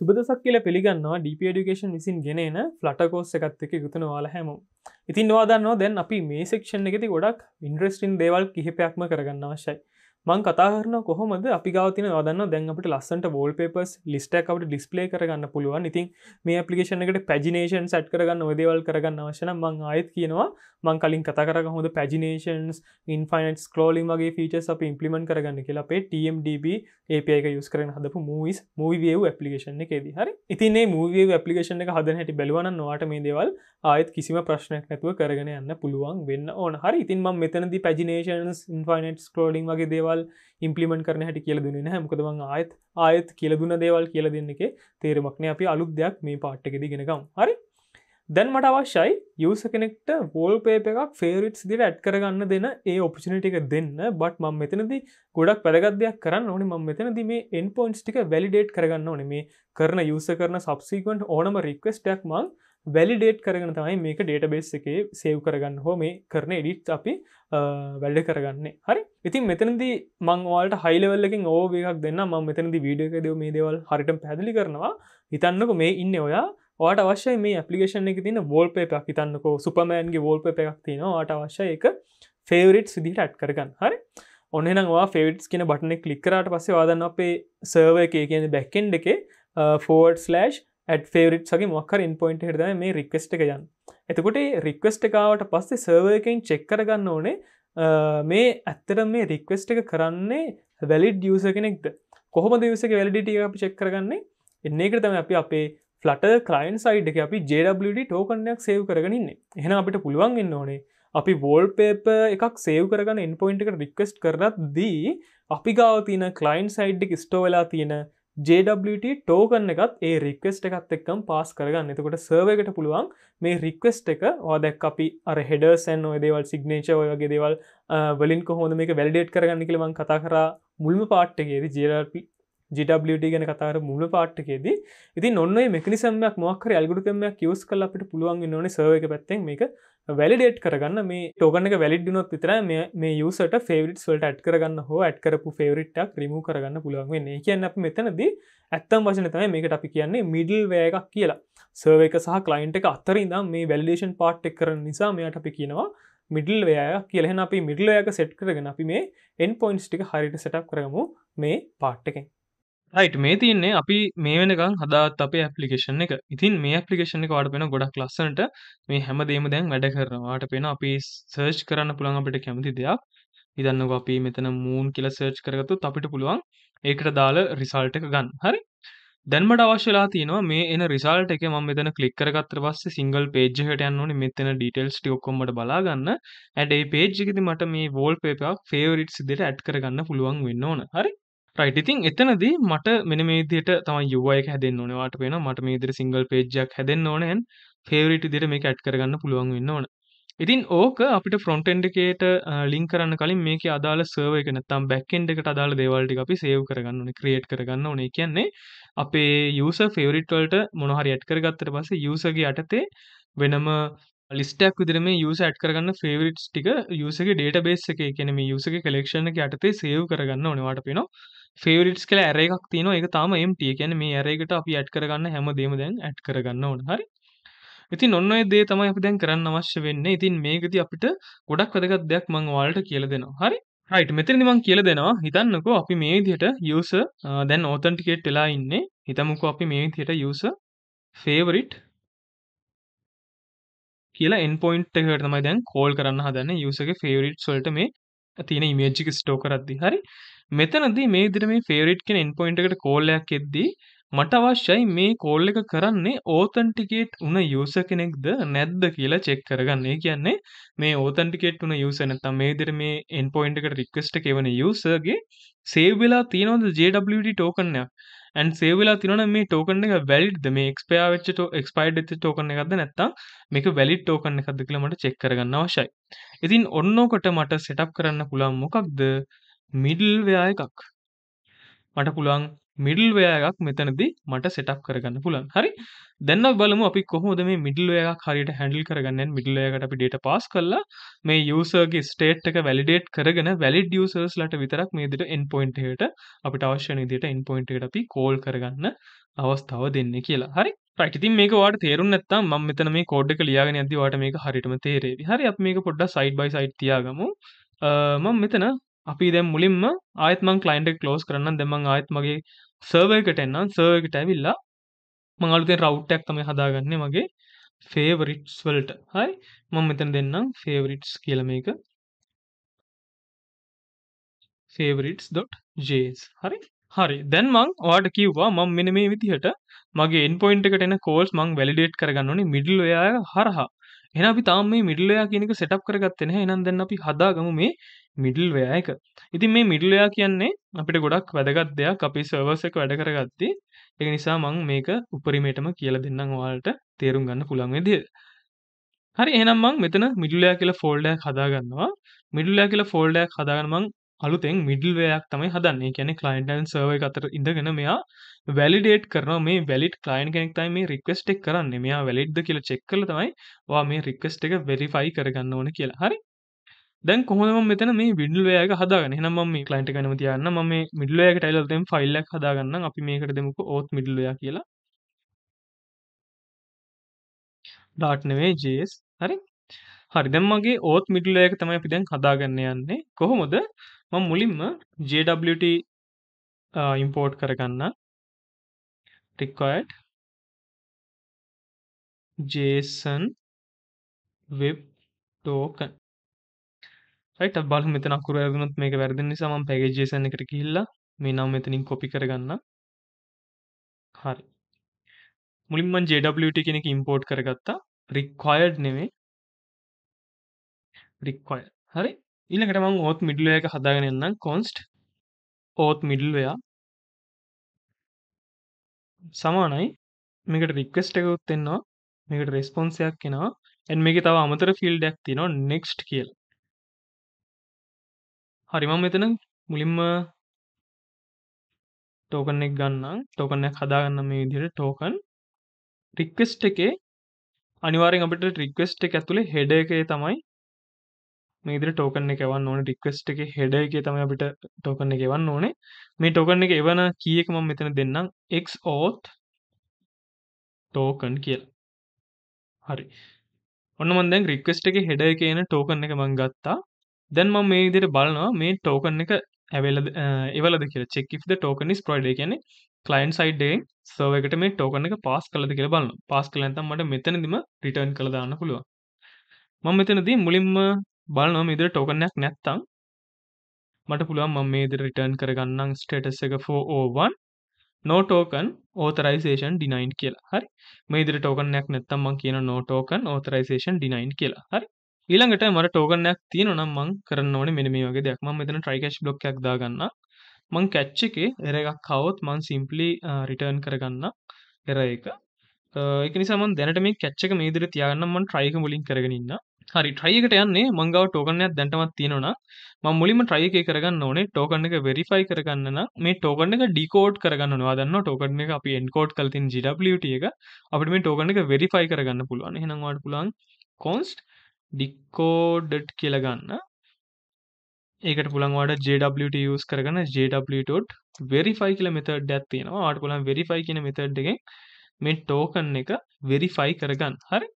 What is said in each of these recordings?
සුබදසක් කියල පිළිගන්නවා ඩිපඩිකේෂන් විසින් ගෙනන ෆලටකෝස් එකත් එක යුතුන වාල හැම ඉතින් වාදන්නවා දැන් අපි මේ සෙක්ෂන් එකති ගොඩක් ඉන්ඩ්‍රස්ටින් දේවල් කිහිපයක්ම කරගන්න අවශ්‍යයි මං කතාරන කොහොමද අපි ගවතින වදන්න දැන් අපට ලස්සට වෝල් පේපස් ලිස්ටකට ඩිස්පලේ කරගන්න පුළුවන් ඉතින් මේ පපලිකේෂන එකට පැජිනේෂන් සැට් කරගන්න ඔදේවල් කරගන්න අවශන මං අයත් කියනවා මං කලින් කතාරග හොඳ පැජිනේෂන්ස් ඉන්ෆනට ස්කෝලින් වගේ ෆීචස් අප ඉම්පලිමෙන්ට කරගන්න කියලා අපේ TMDB AP එක යුස් කරන හදපු මූවිස් මූවිියව පපලිකේෂන එකේදී හරි ඉතින්නේ මූවිය පපලිකේෂන එක හදන හැටි බලවන නොට මේ දේවල් ආයත් කිසිම ප්‍රශ්නයක් නැතුව කරගෙන යන්න පුළුවන් වෙන්න ඕන හරි ඉතින් මෙතනද පැජිනේෂන්ස් ඉන්ෆනට ස්කෝලින් වගේ දේවල් දේවල් ඉම්පලිමෙන්ට කරන හැට කියල දුන්න හැමකදවන් ආයත් ආයත් කියල දුන්න දේවල් කියල දෙන්න එක තේරමක්න අපි අලුත් දෙයක් මේ පාට්ටකෙද ගෙනකම් හරි දැන් මට අවශ්‍යයි යස කෙනෙක්ට වෝල් පේප එකක් ෆේරිට්ස් දිට ඇට් කරගන්න දෙන ඒ ඔපිනිටික දෙන්න බට මං මෙතනද ගොඩක් පැදගත්යක් කරන්න ඕනි මං මෙතනද මේ එන් පොන්ස්ටික වැලිඩේට් කරගන්න ඕනේ මේ කරන යස කරන සබ්සිකන්ට ඕනම රික්වස්ටක් මං වැලිඩේට් කරගන තමයි මේක ඩේටබේස් එකේ සේව් කරගන්න හෝ මේ කරන එඩිට් අපි වැඩ කරගන්න හරි ඉතින් මෙතනද මංවාලට හයිලවල්ලින් ඕවේක් දෙන්න ම මෙතනද වීඩියක දව මේ දේවල් හරිට පැදිලි කරනවා හිතන්නක මේ ඉන්න ඔයා ට අවශ්‍ය මේ පපිේෂන එක තින වෝල්ප එකක් හිතන්නකෝ සුපමෑන්ගේ වෝල්ප එකක් තියෙනවා අට අවශ්‍ය එක ෆේවරිට් සිදිට ඇට් කරගන්න හරි ඔන්නෙනවා ෆෙවිටස් කියන බටන කලික්කරට පස්සේ වාදන්න අපේ සර්ව එක කියන බැක්කෙන්් එකේ ෆෝඩ් ස්ලෑෂ් ඇඩ් ෆේවරිට් සගේ මොක්කර ඉන් පොයින්ට හිරදම මේ රික්වස්ට එක යන් එතකොට රික්වස්ට එකකාවට පස්සේ සර්වයකෙන් චෙක් කරගන්න ඕනේ මේ ඇත්තට මේ රික්වස්ට එක කරන්නේ වැලිඩ් ියස කෙනෙක්ද කොහොම දවසක වැලිඩිටිය අපි චෙක් කරගන්නේ එන්නේ කරතම අපි අපේ ෆලට ක්‍රයින් සයිඩ් එක අපි ජඩ ටෝකනයක් සේව් කරගන්න එහෙන අපිට පුළුවන් එන්න ඕනේ අපි වෝල් පේප එකක් සේව් කරගන්න ඉන්පොයින්ට එක රික්වස්ට කරනත් දී අපි ගාව තියෙන කලයින් සයිඩ් ස්ටෝවෙලා තියෙන JWT ටෝකන්න එකත් ඒ රික්වස්ට එකත් එක්කම් පස් කරගන්න එතකොට සර්වකට පුළුවන් මේ රික්වස්ට එක ඕදැක් අපි අර හෙඩර්සන් ඔය දේවල් සිගනේච ඔයගේ දේවල් වලින් කොහොද මේක වැලඩේට් කරගන්න කිලවන් කතා කර මුල්ම පාට්ටගේද JWT ගැන කතාර මුල පාට්ටකේදී ඉති නොන්න මෙකනිසමයක් මොක්කර අල්ගුරුතමයක් යස් කල අපට පුළුවන් නොන සර්වක පැත්තෙන් මේක වැලිඩේට් කරගන්න මේ ටෝගන වැලිඩ්නොත් විතර මේ යුසට ෆෙවරිට් වලට ඇට් කරගන්න හෝ ඇට් කරපු ෆෙවරිට්ක් රිමු කරගන්න පුළුවන් ඒ කියන්න අප මෙතනද ඇත්තම් වශන තමයි මේකට අපි කියන්නේ මිඩල් වෑගක් කියලා සර්වක සහ කලයින්ට එක අත්තරින්දම් මේ වැලිඩේෂන් පාට් එක් කරන නිසා මෙයට අපි කියනවා මිඩල් වයා කියලෙන අපි මිඩල්ලයක සෙට් කරගෙන අපි මේ එන් පොයින්ස් ටික හරිට සටක් කරගමු මේ පාට්ටකෙන් රයිට් මේ තියන්නේ අපි මේ වෙනකං හදාත් අපේ ඇපලිකේෂන් එක ඉතින් මේ ඇපලිකේෂන් එක වාට පෙන ගොඩක් ලස්සනට මේ හැම දේම දැන් වැඩ කරනවාට පෙන අපි සර්ච් කරන්න පුළන් අපට කැමති දෙයක් ඉදන්නක අපි මෙතන මූන් කියල සර්ච් කරගතු අපිට පුළුවන් ඒකට දාල රිසල්ට එක ගන්න හරි දැන්මට අවශ්‍යලා තියෙනවා මේ එන රිසල්ට එක ම මෙතන කලික්කරගත්තර පස්ස සිංගල් පේජ්හට යන්නන මෙතන ඩීටෙල්ස් ටියක්කොමට බලාගන්න ඇඩේ පේජ්ජකිති මට මේ වෝල් පේපයක් ෆේවරිට් සිදිට ඇඩ් කරගන්න පුළුවන් වෙන්න ඕන හරි රයිට ඉතින් එතනදී මට මෙන මේ විදිහට තමයි UI එක හැදෙන්න ඕනේ. වාට පේනවා මට මේ විදිහට සිංගල් page එකක් හැදෙන්න ඕනේ. and favorite විදිහට මේක ඇඩ් කරගන්න පුළුවන් වෙන්න ඕන. ඉතින් ඕක අපිට ෆ්‍රොන්ට් එන්ඩ් එකේට ලින්ක් කරන්න කලින් මේකේ අදාළ සර්වර් එක නැත්නම් බැක් එන්ඩ් එකට අදාළ දේවල් ටික අපි සේව් කරගන්න ඕනේ, ක්‍රියේට් කරගන්න ඕනේ. කියන්නේ අපේ user favorite වලට මොන හරි ඇඩ් කරගත්තට පස්සේ user ගේ යටතේ වෙනම ලිස්ටක් විදිර මේ යස ඇට් කරගන්න ෆේවරිට්ස් ටික යසගේ ඩේට බේස් එක කෙනෙ මේ යසගේ කලෙක්ෂණ එක යටතේ සේව් කරගන්න ඕනවාට පෙනවා ෆෙවරිටස් කළ ඇර එකක් තින එක තාම එම්ටිය ගැන මේ ඇරකට අපි ඇට් කරගන්න හැම දේම දැන් ඇට් කරගන්න ඕන හරි ඉතින් ඔන්න දේ තමයි අපි දැන් කරන්න අවශ්‍ය වෙන්න ඉතින් මේකති අපිට ගොඩක් වැදගත් දෙයක් මං වාලට කියල දෙනවා හරි රයිට් මෙතරනි මං කියල දෙනවා හිතන්නකෝ අපි මේ දිහට යස දැන් ඕතන්ටිකේට් වෙලා ඉන්නේ හිතමුකෝ අපි මේ දිහට යස ෆේවරිට් කියලා එන්පොයින්ට් එකට තමයි දැන් කෝල් කරන්න හදන්න යසගේ ෆේවරිට් සොල්ට මේ තියෙන ඉමේජික ස්ටෝකරද්දි හරි මෙතනදී මේ විදිහට මේ ෆේවරිට් කියන එන්ඩ් පොයින්ට් එකට කෝල් එකක් එද්දී මට අවශ්‍යයි මේ කෝල් එක කරන්නේ ඕතෙන්ටිකේට් වුණ යූසර් කෙනෙක්ද නැද්ද කියලා චෙක් කරගන්න. ඒ කියන්නේ මේ ඕතෙන්ටිකේට් වුණ යූසර් නැත්තම් මේ විදිහට මේ එන්ඩ් පොයින්ට් එකට රික්වෙස්ට් එක එවන යූසර්ගේ සේව් වෙලා තියෙනවද JWT ටෝකන් එකක්. ඇන් සේවලා තිනන මේ ටෝකන එක වැලිඩ් මේ එක්ස්පයා වෙච්ච එක්ස්පයිඩ් ඇති ටෝකන එකක්ද නැත්තම් මේක වැලිඩ් ටෝකන එකක්ද කියලමට චෙක් කරගන්න අවශ්‍යයි. ඉතින් ඔන්නෝකට මට සෙටප් කරන්න පුළන් මොකක්ද මිඩල් වෙයා එකක් මට පුළුවන් මිඩල් වයයක් මෙතනද මට සෙටක් කරගන්න පුලන් හරි දැන්න බලම අපි කොහොද මේ මිඩල්වයක් හරියට හැඩල් කරගන්න මිඩල්ලයකට අපි ඩේට පස් කල්ලා මේ යසර්ගේ ස්ටේට් එක වැලිඩේට් කරගෙන වැලිඩ ියසර්ස් ලට විතරක් මේදට එන් පොයින්ට්ට අපිට අවශ්‍යනදියට එන් පොයින්ට්ට අපි කෝල් කරගන්න අවස්ථාව දෙන්න කියලා හරි ඉතින් මේක වාට තේරුම් නැත්තම් ම මෙතන මේ කෝඩ්ඩ ලියගෙන ඇදවාට මේක හරිටම තේරේ හරි අප මේක පොඩ්ඩ සයිඩ් බයි සයිට් තියාගමු මම මෙතන අපි දැම් මුලින්ම ආයත්මං කලයින්ට කලෝස් කරන්න දෙමං ආයත්මගේ සර්වයකට එන්නම් සර්වකට ඇවිල්ලා මංගලුතෙන් රවට්ටක් තම හදාගන්න මගේ ෆේවරිට්ස් වලට හයි මං මෙතන දෙන්නම් ෆේවරිට්ස් කියල මේක ෆේවරිටස්.ජස් හරි හරි දැන් මං වාට කිව්වා මං මෙන මේ විදිහට මගේ එන් පොයින්ට එකට එන කෝල්ස් මං වැලිඩේට් කරගන්නනි මිඩල් ඔයා හරහා එහෙනම් අපි තාම මේ මිඩල් වෙයා කියන එක සෙටප් කරගත්තේ නැහැ. එහෙනම් දැන් අපි හදාගමු මේ මිඩල් වෙයා එක. ඉතින් මේ මිඩල් වෙයා කියන්නේ අපිට ගොඩක් වැදගත් දෙයක්. අපි සර්වර්ස් එක වැඩ කරගත්තී. ඒක නිසා මම මේක උපරිමයටම කියලා දෙන්නම් ඔයාලට තේරුම් ගන්න පුළුවන් විදියට. හරි එහෙනම් මම මෙතන මිඩල් වෙයා කියලා ෆෝල්ඩර් එකක් හදාගන්නවා. මිඩල් වෙයා කියලා ෆෝල්ඩර් එකක් හදාගෙන මම අලුතෙන් මිඩල්වයක් තමයි හදන්නේ කියැන කලයින්ටන් සර්ව අතර ඉඳගෙන මෙයා වැලිඩේට් කරන මේ වැලිට කලයින් කෙනෙක්තයි මේ රික්වස්ටෙක් කරන්න මෙයා වැලිඩ්ද කියල චෙක්කල තමයි වා මේ රික්වස්ට එක වෙරිෆයි කරගන්න ඕන කියලා හරි දැන් කොහොම මෙතන මේ විඩල්වයක හදාගන්න නම මේ කලයින්ට කනම තියන්න ම මේ මිඩල්ලයක ටයිල්තෙන් ෆයිල්ලක් හදාගන්න අපි මේකට දෙමුක ඕත් මිඩල්ලය කියලා ඩාට්නවේ ජේස් හරි හරිදම්මගේ ඕත් මිඩල්ලයක තමයි අපි දැන් හදාගන්න යන්නේ කොහොමද ම මුලින්ම ජට ඉම්පෝට් කරගන්න ටික්කොඩ් ජේසන් වෙබ් ටෝකන් ට බල මෙතන කුරගුණත් මේක වැරදිනි සමම් පැගේ ජේසන එකට කිහිල්ලා මේ නම් මෙතනින් කොපි කරගන්න හරි මුලින්ම ජට කෙනෙක් ඉම්පෝට් කරගත්තා රික්වයඩ් නෙවේ රික්වය හරි ඊළඟට මං ඕත් මිඩ්ල එක හදාගෙන එන්නම් කොන්ස්ට් ඕත් මිඩල්වයා සමානයි මේකට රික්වස්ට එකකුත් එෙන්නවා මේකට රෙස්පොන්සයක් කෙනවා එන් මේක තව අමතර ෆිල්ඩක් තිනවා නෙක්ස්ට් කියල් හරිම මෙතන මුලින්ම ටෝකනෙක් ගන්න ටෝකනයක් හදාගන්න මේ විදිට ටෝකන් රික්වස්ට එකේ අනිවාරෙන් අපට රික්වස්ට එක ඇතුළේ හෙඩ එකේ තමයි මේදර ටෝකන එකවන්න ඕන ටික්වස්ට එක හෙඩ එක තම අපිට ටෝකන එකවන්න ඕනේ මේ ටෝකන එක එවන කියෙක් මම මෙතන දෙන්නම් එක් ඕත් ටෝකන් කියල හරි ඔන්න මන්දැන් රික්වස්ට එක හෙඩ එක එන ටෝකන එක මං ගත්තා දැන් මම මේ විදිර බලනවා මේ ටෝකන් එක ඇවල එවලද කියල චෙක්කිද ටෝකනිස් ප්‍රයිඩ කියන කලයින් සයිඩේ සවකට මේ ටෝකන එක පස් කලද කියල බලන්න පස් කලන්තම් මට මෙතනදිම රිටර්න් කළදාන්න පුළුව මං මෙතනදී මුලින්ම බලනවා මේ විදිහට ටෝකන් එකක් නැත්තම් මට පුළුවන් මම මේ විදිහට රිටර්න් කරගන්නම් ස්ටේටස් එක 401 no token authorization denied කියලා. හරි. මේ විදිහට ටෝකන් එකක් නැත්තම් මම කියන no token authorization denied කියලා. හරි. ඊළඟට මට ටෝකන් එකක් තියෙනවා නම් මම කරන්න ඕනේ මෙන්න මේ වගේ දෙයක්. මම මෙතන try cash block එකක් දාගන්නම්. මං කැච්ච එකේ එර එකක් කවොත් මං සිම්පලි රිටර්න් කරගන්න එර එක එක නිසාම දැනට මේ කැච්චක මේදිර තියාගන්න මන් ට්‍රයික මුලින් කරගෙනන්න හරි ට්‍රයිකට යන්නේ මංගව ටෝකනයක් දැන්ටමත් තියෙනවා මම මුලින්ම try එකේ කරගන්න ඕනේ token එක verify කරගන්න නම් මේ token එක decode කරගන්න ඕනවා දන්නවා token එක අපි encode කරලා තියෙන GWT එක අපිට මේ token එක verify කරගන්න පුළුවන් එහෙනම් ඔයාලට පුළුවන් const decoded කියලා ගන්න ඒකට පුළුවන් ඔයාලට JWT use කරගන්න JWT.verify කියලා method එකක් තියෙනවා ඔයාලට පුළුවන් verify කියන method එකෙන් මේ token එක verify කරගන්න හරි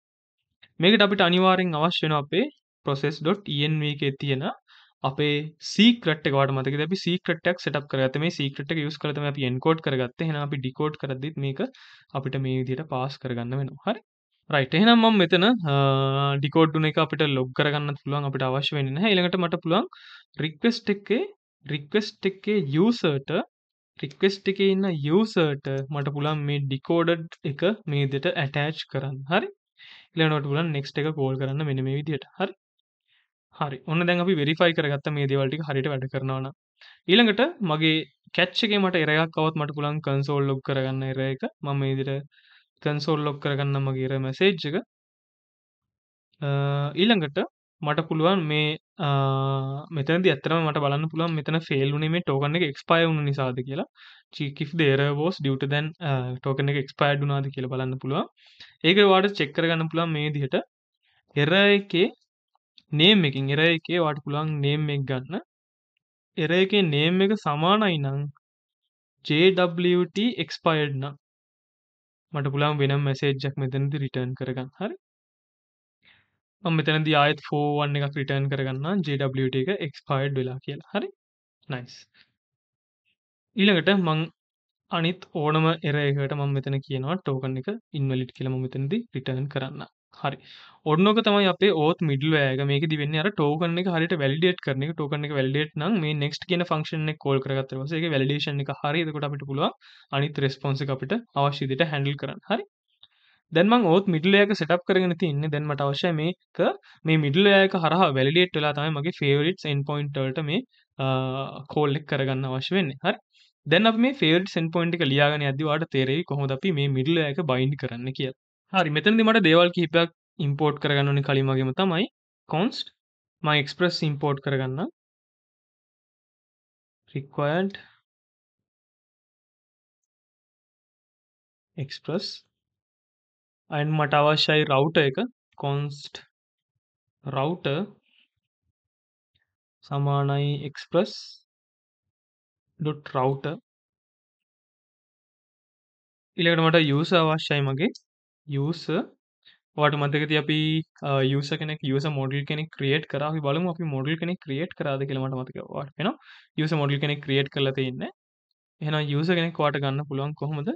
මේකට අපිට අනිවාරෙන් අවශ්‍යන අපේ process.env එකේ තියෙන අපේ සීක්‍රට් එක වට මතකද අපි සීක්‍රට් එකක් සෙට් අප් කරගත්තා මේ සීක්‍රට් එක යූස් කරලා තමයි අපි එන්කෝඩ් කරගත්තේ එහෙනම් අපි ඩිකෝඩ් කරද්දිත් මේක අපිට මේ විදිහට පාස් කරගන්න වෙනවා හරි රයිට් එහෙනම් මම මෙතන ඩිකෝඩ් වුණ එක අපිට ලොග් කරගන්න පුළුවන් අපිට අවශ්‍ය වෙන්නේ නැහැ ඊළඟට මට පුළුවන් රික්වෙස්ට් එකේ රික්වෙස්ට් එකේ යූසර්ට රික්වෙස්ට් එකේ ඉන්න යූසර්ට මට පුළුවන් මේ ඩිකෝඩඩ් එක මේ දෙට ඇටෑච් කරන්න හරි ඉලනොට පුලන් නෙක්ස්ට එක කෝල් කරන්න මෙන මේ විදියට හරි හරි ඔන්න දැන් අපි වෙරිෆයි කරගත්ත මේ දේවල්ටි හරිට වැඩ කරනවන ඊළඟට මගේ කැච්චගේ මට එරයක් අවත් මට පුලන් කන්සෝල් ලොක් කරගන්න එර එක මම ඉදිර කන්සෝල් ලොක් කරගන්න මගේර මැසේජ්ජක ඊළඟට මට පුළුවන් මේ මෙතන ඇතරම මට බලන්න පුළුවන් මෙතන ෆෙල්ුනේ මේ ටෝකන එක එක්ස්පය වුණු නිසාද කියලා චිකි දේරවෝස් ඩියට දැන් ටෝකන එක එක්ස්පයිඩ්ුනාද කියල බලන්න පුළුවන් ඒක වාට චෙක්කරගන්න පුළන් මේ දිහට එර එකේ නේම් එකින් එර එකේ වාට පුළන් නේම් එක් ගන්න එර එකේ නේම් එක සමානයි නං ජට එක්ස්පයිඩ්නම් මට පුළන් වෙනම් මැසේජ්ජක් මෙතැනද රිටර්න් කරගන්න හරි මෙතනද ආයත් ෆෝවන් එකක් රිටර්න් කරගන්න ජට එක එක්ස්පයිඩ් වෙලා කියලා හරි නයිස් ඊළඟට මං අනිත් ඕනම එරයකට මං මෙතන කියනවා ටෝකන් එක ඉන්වලිට් කියලම මෙතනද රිටර්න් කරන්න හරි ඔන්නක තමයි අපේ ඕත් මිඩල් ෑග මේක දිවෙන්න අර ටෝකන එක හරිට වැල්ඩේට් කරන එක ටෝකන එක වැල්ඩේට් නම් මේ නෙක්ස්ට කියන ෆංක්ෂන කෝල් කරගත්තරවසගේ වැලඩේෂන් එක හරිකොට අපිට පුළුව අනිත් රෙස්පොන්ස අපිට අවශ්‍යදිට හැඩල් කරන්න හරි දැන්ම ඕත් මිඩලයක සටප් කරගෙන තින්න දැන්මට අවශ්‍ය මේක මේ මිඩලයක හරහ වැලිඩේට් වෙලා තමයි මගේ ෆේවරිට් එන් පොයින්ටට මේ කෝල්ලෙක් කරගන්න අවශ්‍ය වෙන්න හරි දැන් මේ ෆේට සෙන් පොයින්ට් එක ලියාගෙන අදවාට තේරෙයි කොහොද අපි මේ මිඩලයක බයින්් කරන්න කිය හරි මෙතනදි මට දේවල් කිහිපයක් ඉම්පෝට් කරගන්නනි කලිමගේම තමයි කොන්ස්ට් මයි එක්ස්ප්‍රස් ඉම්පෝට් කරගන්න රික්වඩ් එක්ස්ප්‍රස් අයින් මට අවශ්‍යයි රවුට එක කොන්ස්ට් රවුට සමානයි එක්ස්ප්‍රස් ඩොට් රවුට ඉලකට මට යස අවශ්‍යයි මගේ යස ට මදකති අපි යස කෙනෙක් යස මොඩල් කෙනෙ ක්‍රියට් කරහ බලමු අපි මොඩල් කෙනෙ ක්‍රියට් කරද කියලට මතකවට වෙන යස මොඩල් කෙනෙ ක්‍රියට් කරලතින්න එහෙන යස කෙනෙක් වාට ගන්න පුළුවන් කොහොමද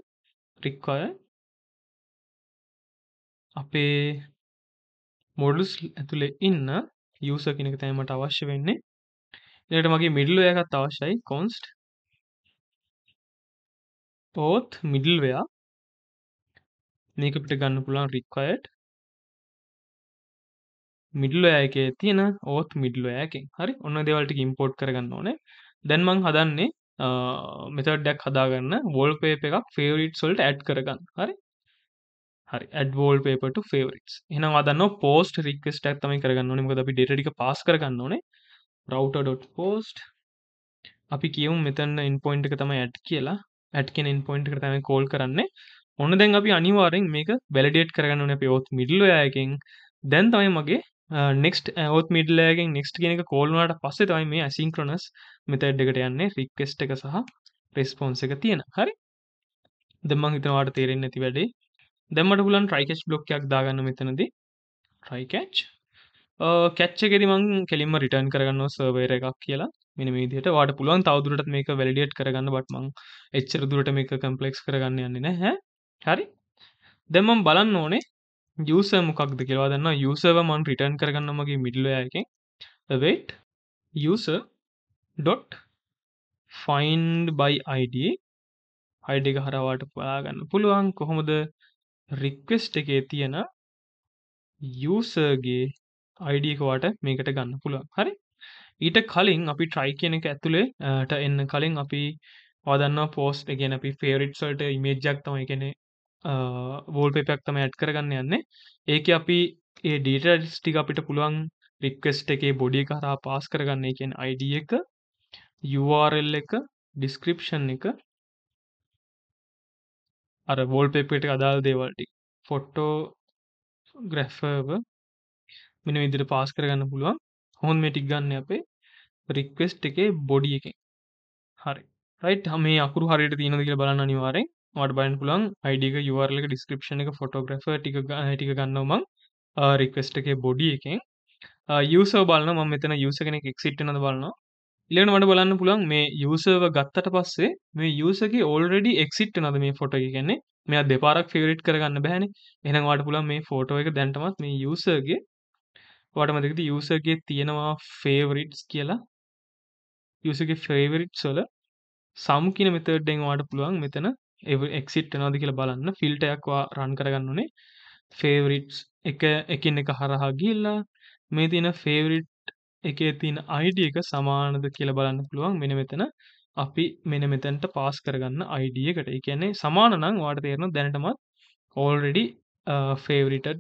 රික්වාය අපේ මොඩලුස් ඇතුළේ ඉන්න යස කෙනක තෑමට අවශ්‍ය වෙන්නේ එට මගේ මිඩල්ල එකත් අවශ්‍යයි කොන්ස්ට් පෝත් මිඩල්වයා මේක පිට ගන්න පුළන් රික්වයිට් මිඩල්ල යකේ තියෙන ඕත් මිඩල්ල යකෙන් හරි ඔන්න දෙවල්ට ඉම්පෝට් කරගන්න ඕනේ දැන්මං හදන්නේ මෙතඩ්ඩක් හදාගන්න වෝල් පේ එකක් ෆේවරිට් සොල්ට ඇඩ් කරගන්න හරි හරි ඇඩවෝල් පේපට ෆේවරික්ස් එනම් අදන්න පෝස්ට රික්ස්ටක් තමයි කරගන්න නිමක අපි ඩෙටික පස් කරගන්න ඕනේ රවටඩොට් පෝස්ට් අපි කියවම් මෙතන්න ඉන්පොයින්ට් එක තමයි ඇට් කියලා ඇට්කෙන් ඉන්පොයින්ට් කරතම කෝල් කරන්නේ ඔන්න දැන් අපි අනිවාරෙන් මේක වැලඩේට් කරගන්න න පයෝත් මිඩල්ලයකින් දැන් තමයි මගේ නෙක්ට ඇවත් මිඩල්ලෑගෙන් නෙක්ට කියෙනක කෝල්නට පස්සේ තමයි මේ ඇසිංක්‍රොනස් මෙත එඩ්ඩකට යන්නේ රික්කෙස්ට එක සහ රෙස්පොන්ස එක තියෙන හරි දෙමං හිතවාට තේරෙන් නැති වැඩේ දැමට පුලන් ට්‍රයිකෙච් බ්ලොක්යක් දාගන්න මෙතනද ට්‍රයිකච් කැච්චගෙරි මං කෙලින්ම රිටන් කරගන්න සර්වේර එකක් කියලා මෙන විදිහට වාට පුළුවන් තවදුරට මේක වැලඩියට් කරගන්න බටමං එච්චර දුරට මේක කම්පලෙක්ස් කරගන්න යන්නේ නැහැ හරි දෙමම් බලන්න ඕනේ යස මොකක්ද කියලා දන්න යුසව මන් රිටන් කරගන්න මගේ මිඩලයකින් wait user dot find by id id එක හරවාට පලාගන්න පුළුවන් කොහොමද රික්වෙස්ට් එකේ තියෙන යසර්ගේ අයිඩියකවාට මේකට ගන්න පුළුවන් හරි ඊට කලින් අපි ට්‍රයි කියන එක ඇතුළේට එන්න කලින් අපි පදන්න පෝස්ට් ගැන අපි ෆේරිට්සල්ට ඉමේජ්ජක් තම එකන වෝල් පෙපයක්තම ඇඩ් කරගන්න යන්නේ ඒක අපි ඒ ඩීටල්ස් ටික අපිට පුළුවන් රික්වෙස්ට් එකේ බොඩි කරා පාස් කරගන්න එකෙන් අයිඩිය එක URL එක ඩිස්ක්‍රප්ෂන් එක අර වෝල් පේපට අදාල් දේවල්ටි ෆොට්ටෝ ග්‍රැෆව මෙන විදිර පාස් කරගන්න පුළුවන් හොන් මෙටික් ගන්න අපේ රික්වෙස්ට් එකේ බොඩිය එකෙන් හරි රයිට් හම අකුරු හරියට තියෙන කියල බලන්න අනිවාරෙන් මට බයින් පුලන් අයිඩික යවර්ලක ඩිස්ක්‍රපෂන එක ෆොටෝග්‍රෆ ටික ටික ගන්නවම රික්වෙස්ට එකේ බොඩිය එකෙන් යස බලන්න ම මෙතන යස කෙනෙක් එක්සිට්න බලන්න ඉලෙන මට බලන්න පුළන් මේ යුසව ගත්තට පස්සේ මේ යුසක ඕල්ඩි එක්සිට් නද මේ ෆොට කියන්නේ මෙයා දෙපාරක් ෆිවරිට් කරගන්න බැහැනි එනවාට පුළන් මේ ෆෝටෝ එක දැන්ටමත් මේ යුසගේ වටමදකද යුසගේ තියෙනවා ෆේවරිට්ස් කියලා යුසගේ ෆේවරිට් සොල සම්කින මෙතඩ්ඩෙන් වාට පුළුවන් මෙතන එක්සිට් නෝද කියලා බලන්න ෆිල්ටයක්වා රන් කරගන්නුනේ ෆේවරිට්ස් එක එකින් එක හරහා ගිල්ලා මේ තියෙන ෆේවරිට් එකේ තියෙන ID එක සමානද කියලා බලන්න පුළුවන් මෙන්න මෙතන අපි මෙන්න මෙතනට පාස් කරගන්න ID එකට. ඒ කියන්නේ සමාන නම් ඔයාලට තේරෙනවා දැනටමත් already favorited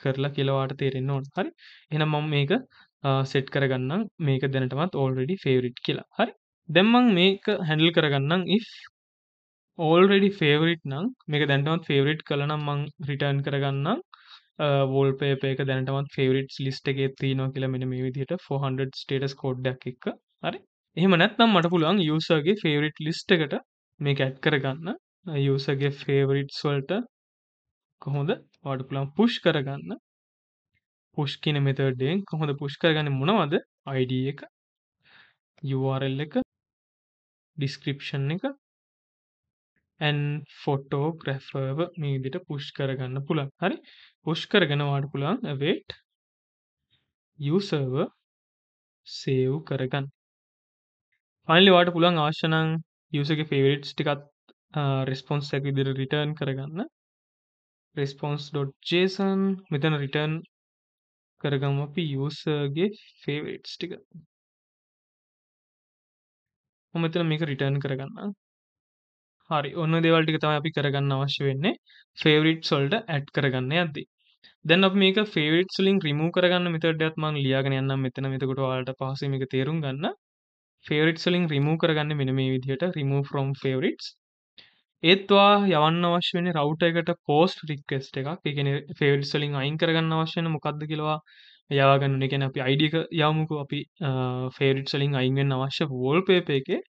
කරලා කියලා ඔයාලට තේරෙන්න ඕන. හරි. එහෙනම් මම මේක සෙට් කරගන්නම් මේක දැනටමත් already favorite කියලා. හරි. දැන් මම මේක හැන්ඩල් කරගන්නම් if already favorite නම් මේක දැනටමත් favorite කළා නම් මම return කරගන්නම් වෝල්පේප එක දැනටමත් ෆෙවරිට් ලිස්ට එකේ තියනවා කියලා මෙන මේ විදිහට 400 ස්ටේටස් කෝඩ්ඩක් එක්ක හරි එහෙම නැත්නම් මට පුළුවන් යසගේ ෆෙවරිට් ලිස්ට එකට මේක ඇත් කරගන්න යසගේ ෆේවරිට්ස් වල්ට කොහොඳ වාඩ පුළන් පුෂ් කරගන්න පුෂ්කින මෙතඩෙන් කොහොඳ පුෂ් කරගන්න මොනවද අයිඩ එක URL එක ඩිස්ක්‍රප්ෂන් එක ඇන් ෆොටෝග්‍රැෆර්ව මේ විදිහට පුෂ් කරගන්න පුළුවන්. හරි? පුෂ් කරගෙන වාට පුළුවන් await userව save කරගන්න. finally වාට පුළුවන් අවශ්‍ය නම් user ගේ favorites ටිකත් response එක විදිහට return කරගන්න. response.json මෙතන return කරගමු අපි user ගේ favorites ටික. මම මෙතන මේක return කරගන්නම්. හරි ඔන්න දෙවල්ටික තම අපි කරගන්න අවශ්‍ය වෙන්නේ ෆේවරිට් සොල්ට ඇඩ් කරගන්න ඇති දැන් අප මේක ෆේවරිට් සුලින් රිමූ කරගන්න මෙතටත් මං ලියාගෙන යන්න මෙතන මෙතකොට වාලට පහසමික තේරුම් ගන්න ෆේවරිට් සුලින් රිමූ කරගන්න මෙන මේ විදිහට රිමූ ෆ්‍රොම් ෆේවරිට්ස් ඒත්වා යවන්න අවශ්‍ය වෙන රවුට එකට පෝස්ට් රික්වෙස්ට එකක් එකන ෆේවරිට් සලින් අයින් කරගන්න අවශ්‍යන මොකක්ද කිලවා යවාගන්න එකන අපි අයිඩික යමුකු අපි ෆේරිට් සලින් අයින්ගෙන් අවශ්‍ය වෝල් පේපේ එකේ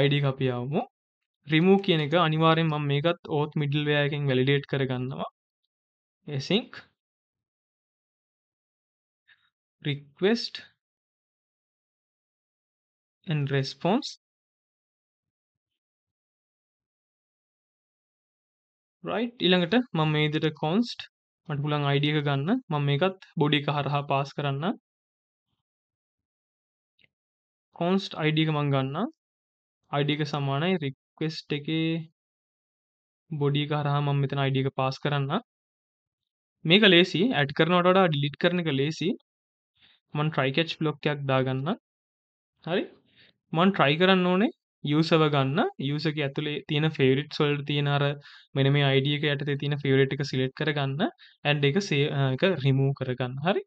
අයිඩි අපි යවමු රිමූ කියන එක අනිවාරෙන් මම මේකත් ඕත් මිඩල්වයකින් වැලිඩේට් කරගන්නවා එසිංක් request and response right ඊළඟට මම මේ විදිහට const මට පුළුවන් id එක ගන්න මම මේකත් body එක හරහා pass කරන්න const id එක මම ගන්නම් id එක සමානයි රික්වෙස්ට් එකේ බොඩි කරහා මම මෙතන අයිඩිය එක පාස් කරන්න මේක ලේසි ඇඩ් කරනවටඩා ඩිලිට් කරන එක ලේසි මන් ට්‍රයිකච් බ්ලොක්්යක් දාගන්න හරි මන් ට්‍රයි කරන්න ඕනේ යසව ගන්න යසක ඇතුලේ තියෙන ෆෙවරිට් සොල් තියනර මෙන මේ අයිඩියක යටතේ තියෙන ෆෙවරට් එක සිලෙට් කරගන්න ඇඩ් එක සේක රිමූ කරගන්න හරි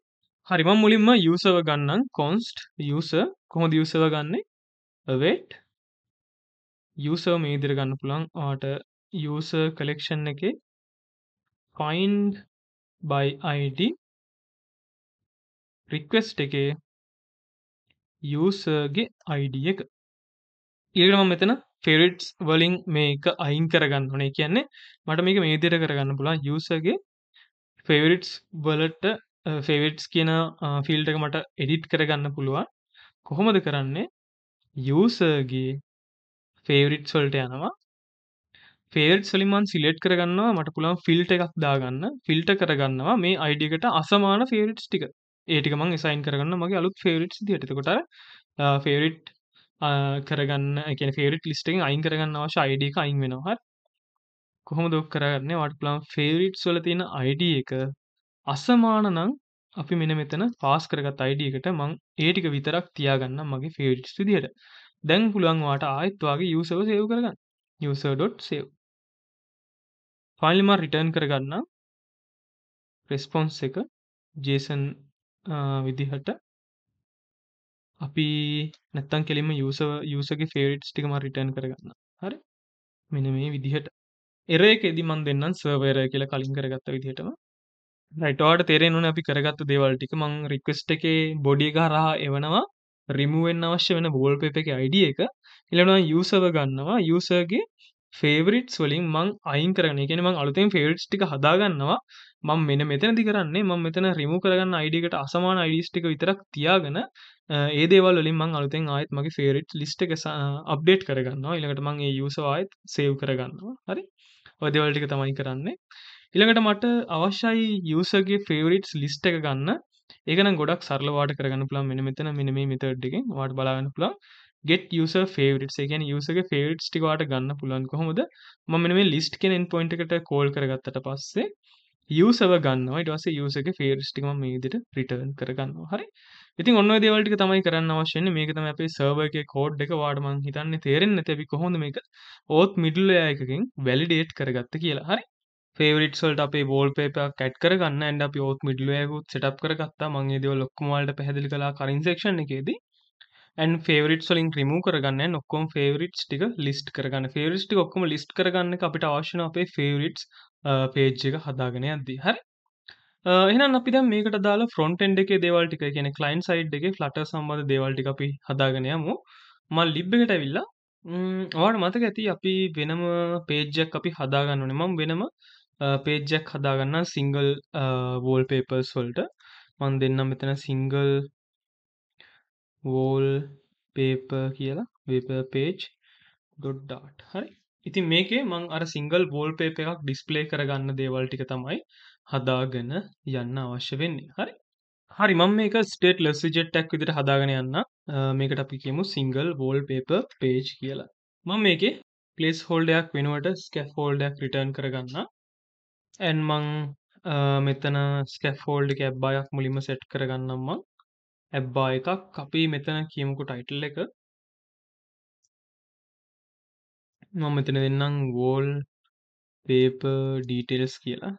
හරිම මුලින්ම යසව ගන්නන් කොන්ස්ට් යස කොහොද යසව ගන්නේ වෙට් යසර් මේ ඉදිර ගන්න පුළන් ආට යස කලෙක්ෂන් එක ෆයින්් බයියිට රික්වස්් එකේ යසර්ගේ අයිඩිය එක ඒගම මෙතන ෆෙරිට්ස් වලින් මේක අයින් කරගන්න ඕනේ කියන්නේ මට මේක මේ දිර කරගන්න පුළන් යසගේ ෆෙවරිට්ස් වලට ෆෙවිට්ස් කියන ෆිල්ටක මට එඩිට් කරගන්න පුළුවන් කොහොමද කරන්නේ යසගේ ෆේවරිට් සොල්ට යනවා ෆේල් සලිමන් සිලෙට් කරගන්නවා මට පුළන් ෆිල්ට එකක් දාගන්න ෆිල්ට කරගන්නවා මේ අයිඩියකට අසමාන ෆේරිට්ස් ටික ඒටිකම සයින් කරගන්න මගේ අලුත් ෆේරිට්ස් දිටකොට ෆේරිට් කරගන්න එක ෆේරිට ලිස්ටෙන් අයින් කරගන්න අවශ අයිඩික අයින් වෙනවාහ කොහොම දොක් කරගන්න වට පුළන් ෆේරිට් සොල තියෙන අයිඩ එක අසමාන නම් අපි මෙන මෙතන පාස් කරගත් අයිඩියකට මං ඒටික විතරක් තියාගන්න මගේ ෆේරිට්ස් විදියට දැන් පුළුවන් වාට ආයෙත් වාගේ යූසර් සේව් කරගන්න. user.save. ෆයිල් මා රිටර්න් කරගන්න. response එක JSON විදිහට අපි නැත්තම් කෙලින්ම user userගේ favorites ටික මම return කරගන්න. හරි? මෙන්න මේ විදිහට error එකෙදි මම දෙන්නම් server error කියලා කලින් කරගත්ත විදිහටම. right ඔයාලට තේරෙන්න ඕනේ අපි කරගත්ත දේවල් ටික මම request එකේ body එක හරහා එවනවා රිමුවෙන් අවශ්‍ය වෙන වෝල්පප එක අයිඩිය එක එලනවා යුසව ගන්නවා යුසගේ ෆේවරිට්ස් වලින් මං අයින් කරන එකෙන මං අලුතෙන් ෆේවරිට්ස් ටික හදාගන්නවා මං මෙන මෙතනති කරන්නේ මං මෙතන රිමු කරගන්න අයිඩිකට අසමාන අයිඩිස්ටික විතරක් තියාගෙන ඒදේවල් වලින් මං අලුතෙන් ආයත් මගේ ෆේරිට් ලිස්ට එක අප්ඩේට් කරගන්නවා ඉළඟට මං ඒ යුසවායත් සේව් කරගන්නවා හරි ඔදේවල්ටික තමයි කරන්නේ ඉළඟට මට අවශ්‍යයි යුසගේ ෆේවරිට්ස් ලිස්ට එක ගන්න ඒකන ගොඩක් සරලවාට කරගන්න පුළන් මෙන මෙතන මෙනම මෙතඩ්ඩකින් වාට බලාගන්න පුළන් ගෙට යස ෆේවිට් එකෙන් යසක ෆේවිට් ටිවාට ගන්න පුලන් කොහොමද මෙම ලිස්ට් කෙනෙන් පොයින්ට එකට කෝල් කරගත්තට පස්සේ යසව ගන්න ටස යසක ෆේරිස්ටිම මේදිට ප්‍රිටර්න් කරගන්න හරි ඉතින් ඔන්න දේවල්ටි තමයි කරන්න අවශ්‍යන මේකතම අපේ සර්වක කෝඩ් එක වාඩමන් හිතන්න තේරෙන් තැබි කොහොඳ මේක ඕත් මිඩල්ලයකකින් වැලිඩේට් කරගත්ත කියලා හරි ෆේවරිට් සොල්ට අපේ බෝල් පේපයක් කැට් කරගන්න ඇන්ඩ අප ෝත් මිඩලුවයකුත් සටප් කරගත්තා මංගේදව ලොක්කමල්ට පැදිලි කලා කරින්සක්ෂණ එකේදී ඇන් ෆේවරිට් සොලින් ක්‍රමූ කරගන්න නොක්කොම් ෆේවරිට් ටික ලිස්ට කරගන්න ෆේවරිට් ඔක්කම ලිස්ට කරගන්න අපිට අවශ්‍යන අපේ ෆේවරිට් පේජ් එක හදාගෙන ඇද්දී හරි එහන අපි මේකට දාලා ෆොන්ටන්් එක දේවල්ටික කියන කලයින් සයිඩ් එක ෆලට සම්බඳ දේවල්ටි අපි හදාගෙනයමු මල් ලිබ්බකට ඇවිල්ලා වාට මතක ඇති අපි වෙනම පේජ්ජක් අපි හදාගන්නන මම් වෙනම පේජ්ජක් හදාගන්න සිංගල් වෝල් පේපර්ස් වොල්ට මන් දෙන්න මෙතන සිංගල් වෝල් පේප කියලා වේප පේජ් ගොඩ්ඩාට් හරි ඉතින් මේකේ මං අර සිංගල් වෝල් පේප එකක් ඩිස්පලේ කරගන්න දේවල් ටික තමයි හදාගෙන යන්න අවශ්‍ය වෙන්නේ හරි හරි මම මේක ස්ටේට ලස් විජෙට්ටක් විදිට හදාගෙන යන්න මේකට අපි කියමු සිංගල් වෝල් පේප පේජ් කියලා මං මේකේ පලස් හෝල්ඩයක් වෙනුවට ස්කැෆෝල්ඩක් රිටර්න් කරගන්න ඇන් මං අ, මෙතන ස්කැෆ්ෆෝල්ඩ් එක ඇබ්බායක් මුලින්ම සෙට් කරගන්නම් මං. ඇබ්බා එකක් අපි මෙතන කියමුකෝ ටයිටල් එක. මම මෙතන දෙන්නම් වෝල් පේපර් ඩීටේල්ස් කියලා.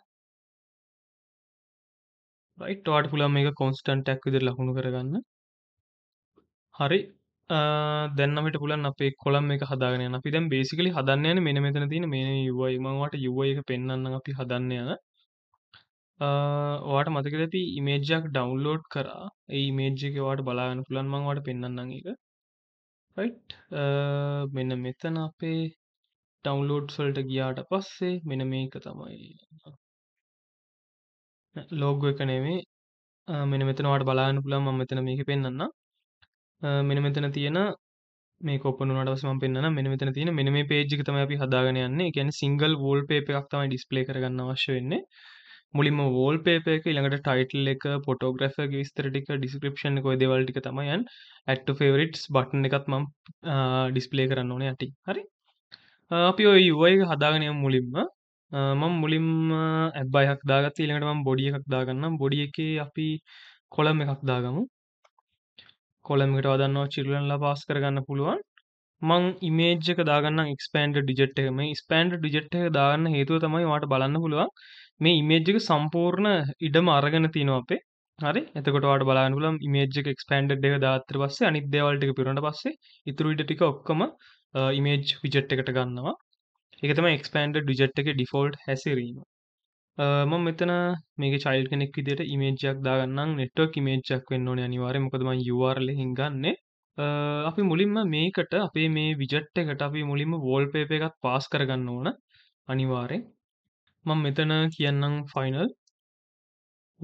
රයිට් ඔයාට පුළුවන් මේක කොන්ස්ටන්ට් එකක් විදිහට ලකුණු කරගන්න. හරි දැන්නමට පුලන් අපේ කොළම් එක හදාගෙන අපි දැන් බේසිකලි හදන්න යන මෙන මෙතන තියෙන මේ යුවයි මවාට යුව එක පෙන්න්න අපි හදන්න යන වාට මතක දැපි ඉමේජ්ජක් ඩවන්ලෝඩ් කරා ඒ මේජ් එක වාට බලාගන්න පුළන් මංවාට පෙන්න්න එක රයිට් මෙන්න මෙතන අපේ ඩවන්ලෝඩ් සල්ට ගියාට පස්සේ මෙන මේක තමයි ලෝග එක නෙමේ මෙන මෙතනවාට බලාන්න පුළන් ම මෙතන මේක පෙන්න්නම් මෙන මෙතන තියෙන මේ කොපනුනට පස්සේ මම පෙන්නනම් මෙන්න මෙතන තියෙන මෙන්න මේ page එක තමයි අපි හදාගෙන යන්නේ. ඒ කියන්නේ single wallpaper එකක් තමයි display කරගන්න අවශ්‍ය වෙන්නේ. මුලින්ම wallpaper එක ඊළඟට title එක, photograph එක විස්තර ටික, description එක ඔය දේවල් ටික තමයි යන් add to favorites button එකත් මම display කරන්න ඕනේ යටි. හරි? අපි ඔය UI එක හදාගෙන යමු මුලින්ම. මම මුලින්ම ඇබ්බා එකක් දාගත්තා ඊළඟට මම බොඩි එකක් දාගන්නම්. බොඩි එකේ අපි කොලම් එකක් දාගමු. කොළමකට වදන්නවා චිල්ලන්ලා පාස් කරගන්න පුළුවන් මං ඉමේජ් එක දාගන්න ක්ස්පන්ඩ ඩිජට් එකම ස්පන්ඩ ඩිජට් එක දාගන්න හේතුව තමයි වාට බලන්න පුළුවන් මේ ඉමේජ් එක සම්පූර්ණ ඉඩම අරගෙන තිනවා අපේ හරි එතකොට වාට බලාගනුලම් ඉමේජ් එක ක්ස්පන්ඩ් එක දාත්‍ර පස්සේ අනිදේවල්ට පිරට පස්සේ ඉතුරුට ටික ඔක්කම ඉමේජ් විජට් එකට ගන්නවා එකතම එක්ස්පන්ඩ ඩිජට් එක ඩිෆෝල්ට් හැසිරීම මම මෙතන මේක චයිල් කෙනෙක් විදිට ඉමේජයක් දාගන්නම් නෙට්වර්ක් ඉමේජ්ජක් වෙන්න ඕන අනිවාර්ය මොකදම යවාර්ලෙහින් ගන්න අපි මුලින්ම මේකට අපේ මේ විජට් එකට අපි මුලින්ම වෝල් පේප එකත් පාස් කරගන්න ඕන අනිවාරෙන් මං මෙතන කියන්නම් ෆයිනල්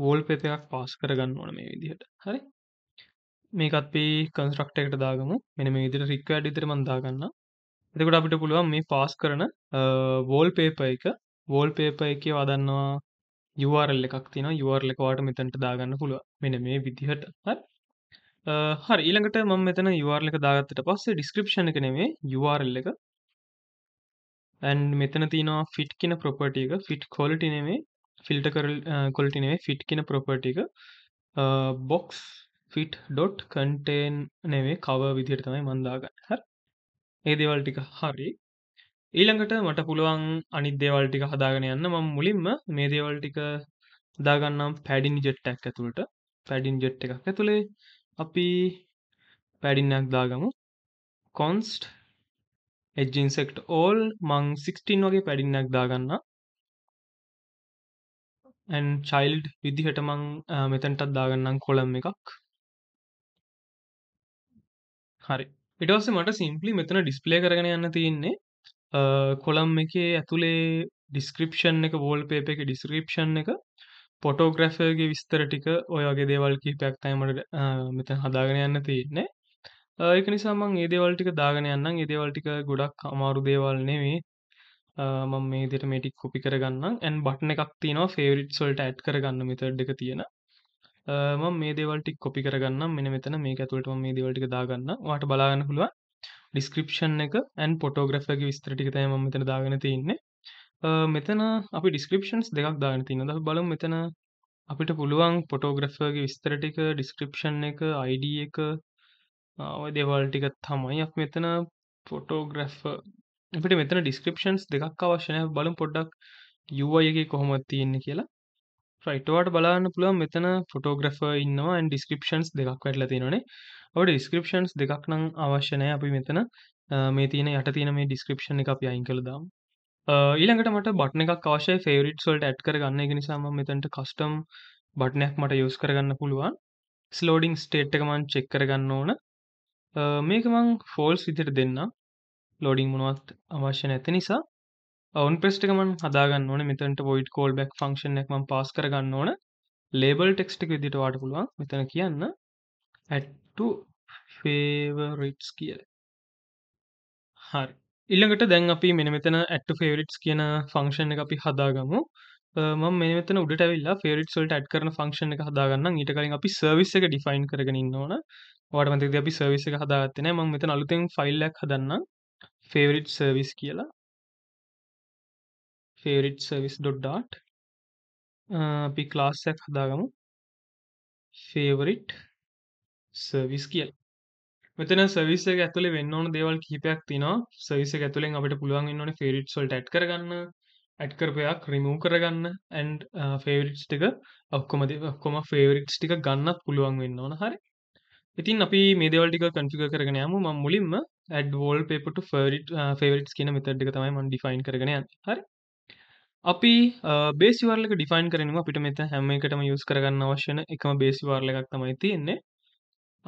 වෝල් පෙප එකක් පාස් කරගන්න ඕන මේ විදිහට හරි මේකත් පේ කන්ස්ට්‍රක්ට එකට දාගම මෙන මේ විදිට රික්වඩ ඉතරමන්දාගන්න එතකට අපිට පුළුවන් මේ පාස් කරන වෝල් පේප එක වෝල්පේපර් එකේ වදන්නවා URL එකක් තියෙනවා URL එක ඔයාලට මෙතනට දාගන්න පුළුවන්. මෙන්න මේ විදිහට. හරි. හරි ඊළඟට මම මෙතන URL එක දාගත්තට පස්සේ description එක නෙමෙයි URL එක and මෙතන තියෙනවා fit කියන property එක fit quality නෙමෙයි filter quality නෙමෙයි fit කියන property එක box fit dot contain නෙමෙයි cover විදිහට තමයි මම දාගන්නේ. හරි. ඒ දේවල් ටික හරි ඊළඟට මට පුළුවන් අනිත් දේවල් ටික හදාගෙන යන්න මම මුලින්ම මේ දේවල් ටික හදාගන්නම් පැඩින් ජෙට් එකක් ඇතුළට පැඩින් ජෙට් එකක් ඇතුළේ අපි පැඩින්නක් දාගමු කොන්ස්ට් එජින්සෙක්ට් ඕල් මං 16 වගේ පැඩින්නක් දාගන්න ඇන් චයිල්ඩ් විදිහට මං මෙතැන්ටත් දාගන්නම් කොළම් එකක් හරි ඉටවස්සේ මට සිම්පලි මෙතන ඩිස්පලේ කරගෙන යන්න තියෙන්නේ අ, කොලම් එකේ ඇතුලේ ඩිස්ක්‍රිප්ෂන් එක වෝල්පේපර් එකේ ඩිස්ක්‍රිප්ෂන් එක පොටෝග්‍රැෆර්ගේ විස්තර ටික ඔය වගේ දේවල් කිහිපයක් තමයි මට අ, මෙතන හදාගෙන යන්න තියෙන්නේ. අ, ඒක නිසා මං ඒ දේවල් ටික දාගෙන යන්නම්. ඒ දේවල් ටික ගොඩක් අමාරු දේවල් නෙමෙයි. අ, මම මේ විදිහට මේ ටික කොපි කරගන්නම්. and button එකක් තියෙනවා favorites වලට add කරගන්න method එක තියෙන. අ, මම මේ දේවල් ටික කොපි කරගන්නම්. මෙන්න මෙතන මේක ඇතුළට මම මේ දේවල් ටික දාගන්නම්. ඔයාට බලාගන්න පුළුවන්. ඩිස්ක්‍රපෂන් එක ඇන් පොටෝග්‍රෆගේ විස්ත්‍රටිකතය ම මෙතන දාගෙන තියන්නේ මෙතන අපි ඩිස්ක්‍රපෂන්ස් දෙකක් දාන තින ද බලු මෙතන අපිට පුළුවන් පොටෝග්‍රෆගේ විස්තරටික ඩිස්ක්‍රපෂන් එක අයිඩ එක දෙවල් ටික තමයි අප මෙතන පොටෝග්‍රෆ අපිට මෙතන ඩිස්ක්‍රපෂන්ස් දෙකක් අවශ්‍යනය බලම් පොඩ්ඩක් යුවයගේ කොහොමත් තියෙන්නේ කියලා ්‍රයිටවාට බලාන්න පුළුවන් මෙතන ෆොටෝග්‍රෆ ඉන්නවා න් ඩිස්ක්‍රපෂන්ස් දෙකක් වැටල තියෙනනේ ඔට ඩිස්ක්‍රපෂන්ස් දෙකක් නං අවශ්‍යනය අපි මෙතන මේ තියෙන යට තියෙන මේ ඩිස්ක්‍රපෂණ එක අපි අයින් කළ දාම් ඊළඟට මට බට්න එකක් අවශය ෆේවරිට් සොල්ට ඇට් කරගන්න එක නිසාම මෙතැන්ට කස්ටම් බට්නයක් මට යස් කරගන්න පුළුවන් ස්ලෝඩිං ස්ටේට් එකමන් චෙක් කරගන්න ඕන මේක මං ෆෝල්ස් විතර දෙන්න ලෝඩිං මොනුවත් අවශ්‍ය නැත නිසා ඔවන් ප්‍රස්ටකමන් හදාගන්න ඕන මෙතට පොයිඩ් කෝල් බැක් ෆක්ෂණයක් ම පස් කරගන්න ඕන ලේබල් ටෙක්ස්ටික් විදිටවාට පුළුවන් මෙතන කියන්න ඇට් to favorites කියල හරි ඉල්ළඟට දැන් අපි මෙනමතන ඇට ෆේවරිටස් කියන ෆංක්ෂණ එක අපි හදාගමු මෙත උඩට වෙල්ලා ෆෙරිට සල්ට ඇඩ් කරන ෆංක්ෂණ එක හදාගන්න ඊට කලින් අපි සර්විස් එක ඩිෆයින් කරගෙනන්න ඕන වටමතද අපි සර්විස එක හදාත්තන ම මෙත අලුතෙන් ෆයිල්ලක් හදන්න ෆෙවරිට් සර්විස් කියලා ෆෙවරිට් සර්විස් ඩොඩ්ඩාට් අපි ක්ලාස්සයක් හදාගමු ෆේවරිට් සර්විස් කියයි මෙතන සවිස ඇතුල වෙන්න ඕන දේවල් කීපයක් තින සවිස ඇතුලෙන් අපට පුළුවන් න්න ෆෙරිට් සොල්ට ඇට් කරගන්න ඇට්කරපයක් රිමූ කරගන්න ඇන්් ෆේවිරිට්ස් ටික ඔක්කොමද ඔක්කොම ෆේවරිට්ස් ටික ගන්නත් පුළුවන් වෙන්න ඕන හරි ඉතින් අපි මේදවල්ටික කන්ෆික කරගෙන යම ම මුලින්ම ඇඩ්වෝල් පේපට ෆරිට ෆේවරිට් කියන මෙතට්ික තමයි මන් ඩිෆයින් කරගෙන හරි අපි බේසිවර්ලක ඩිෆයින් කරනවා අපිට මෙත හැම එකටම යස් කරගන්න අවශ්‍යන එකම බේසිවාර්ලකක් තමයි තියෙන්නේ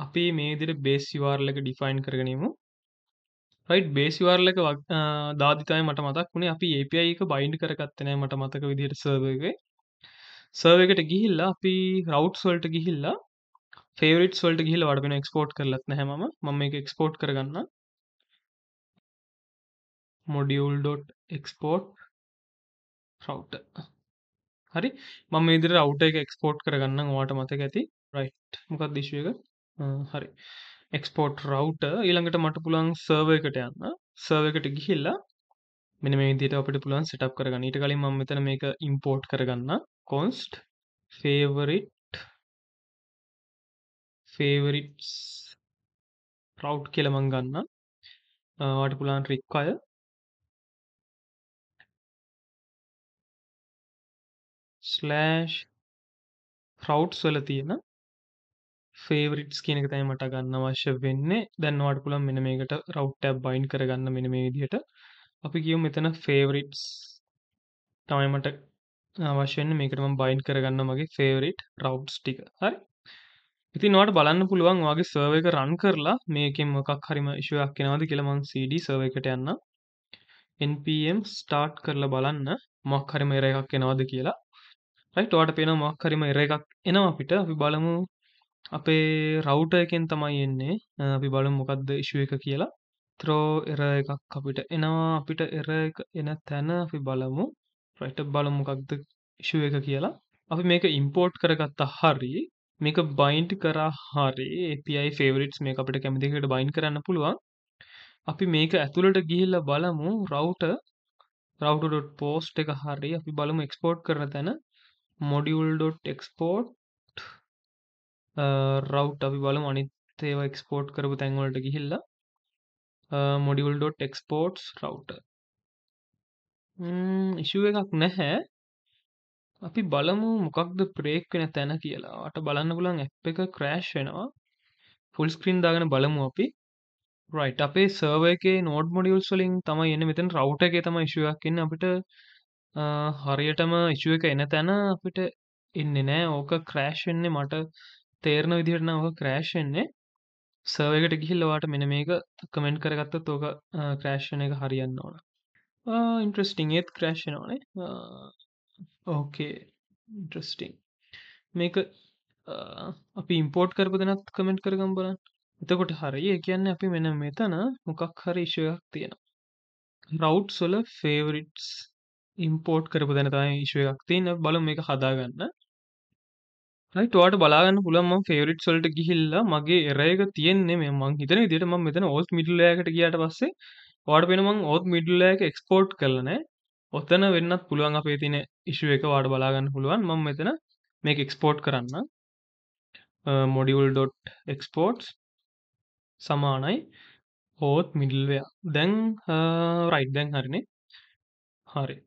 අපි මේ විදිහට බේස් URL එක ඩිෆයින් කරගෙන යමු. right base URL එක දාදි තමයි මට මතක් වුණේ අපි API එක බයින්ඩ් කරගත්තේ නැහැ මට මතක විදිහට සර්වර් එකේ. සර්වර් එකට ගිහිල්ලා අපි routes වලට ගිහිල්ලා favorites වලට ගිහිල්ලා වඩ වෙන export කරලත් නැහැ මම. මම මේක export කරගන්න. module.export router. හරි. මම මේ විදිහට router එක export කරගන්නම් ඔයාලට මතක ඇති. right. මොකක්ද issue එක? හරි එක්ස්පෝට් රවට් ඊළඟට මට පුළන් සර්ව එකට යන්න සර්ව එකට ගිහිල්ලා මෙන මේදට අපට පුළන් සිටප් කරගන්න ඊට කලින් ම මෙතන මේක ඉම්පෝට් කරගන්න කොන්ස්ට් ෆේවරිට් ෆේවරිට්ස් රව් කෙලමං ගන්න වාට පුලාන් රික් අය ස්ලෑෂ් ෆ්‍රව්ස් වල තියෙන ෆේවරිට් කියන එක තයි මට ගන්න අවශ්‍ය වෙන්නේ දැන්නවාට පුළන් මෙන මේකට රව්ටැබ් බයින් කරගන්න මෙන මේ විදිහට අපි කියව මෙතන ෆේවරිට්ස් තමයි මට අවශ්‍යයෙන් මේකටම බයින් කරගන්න මගේ ෆේවරිට් රව්ස් ටික හරි ඉතින් වාට බලන්න පුළුවන් වගේ සර්ව එක රන් කරලා මේකෙන් මොකක් හරිම ඉශුවක් කෙනවද කියලමං CD සර්ව එකට යන්න NPM ස්ටාර්ට් කරලා බලන්න මොක් හරිම එර එකක් එනවද කියලා රයිට් වාට පේන මොක් හරිම එර එකක් එනවා අපිට අපි බලමු අපේ රවුට එකෙන් තමයි එන්නේ අපි බලු මොකක්ද ඉශුව එක කියලා ත්‍රෝ එර එකක් අපිට එනවා අපිට එර එක එන තැන අපි බලමු ප්‍රට බලු මොකක්ද ඉශුව එක කියලා අපි මේක ඉම්පෝට් කරගත්තා හරි මේක බයින්ට් කරා හරි API ෆේවරිට්ස් මේ අපිට කැමතිකට බයින් කරන්න පුළුවන් අපි මේක ඇතුළට ගිහිල්ල බලමු රවුට රවඩ.පෝස්ට් එක හරි අපි බලමු එක්ස්පෝට් කරන තැන මොඩියල්.එක්ස්පෝට් රව් අපි බලමු අනිත් ඒවා එක්ස්පෝට් කරපු තැන්වලට ගිහිල්ලා මොඩිවල්.එක්ස්පෝට්ස් රව්ට ඉශුව එකක් නැහැ අපි බලමු මොකක්ද ප්‍රේක් වෙන තැන කියලා අට බලන්න පුලන් ඇ් එක ක්‍රෑශ් වෙනවා ෆුල් ස්ක්‍රීන් දාගෙන බලමු අපි රයි් අපේ සර්වයකේ නෝඩ් මොඩියල් සොලින් තමයි එන්න මෙතන රවට් එක තම ඉශුවක් එන්න අපිට හරියටම ඉශුව එක එන තැන අපිට එන්න නෑ ඕක ක්‍රෑශ් වෙන්නේ මට තේරණ විදිහට නම් ඔක ක්‍රෑෂ් වෙන්නේ සර්වර් එකට ගිහිල්ලා ඔයාට මෙන්න මේක කමෙන්ට් කරගත්තොත් ඕක ක්‍රෑෂ් වෙන එක හරියන්න ඕන ඉන්ට්‍රස්ටිං ඒත් ක්‍රෑෂ් වෙනවනේ ඕකේ ඉන්ට්‍රස්ටිං මේක අපි ඉම්පෝට් කරපු දෙනත් කමෙන්ට් කරගම් බලන්න එතකොට හරි ඒ කියන්නේ අපි මෙන මෙතන මොකක් හරි ඉශයක් තියෙනවා රවට් සොල ෆේවරිට්ස් ඉම්පෝට් කරපු දැනතයි ඉශුවක් තියෙන බලු මේක හදාගන්න ට බලාගන්න පුළම ෆෙවරිට් සොල්ට ගිහිල්ලා මගේ එරයක තියන්නේ මේ මං හිතන දිට ම මෙතන ඔත් මිටල්ලයකට කියට පස්සේ වාඩ පෙනමං ඔත් මිඩල්ලයක එක්ස්පෝට් කරලන ඔත්තන වෙන්නත් පුළුවන් අපේ තින ඉශුව එක වාඩ බලාගන්න පුළුවන් මං මෙතන මේ එක්ස්පෝට් කරන්න මොඩිවල්.එක්ස්පෝට්ස් සමානයි ඕත් මිඩල්වයා දැන් රයිට් දැන් හරිනේ හරි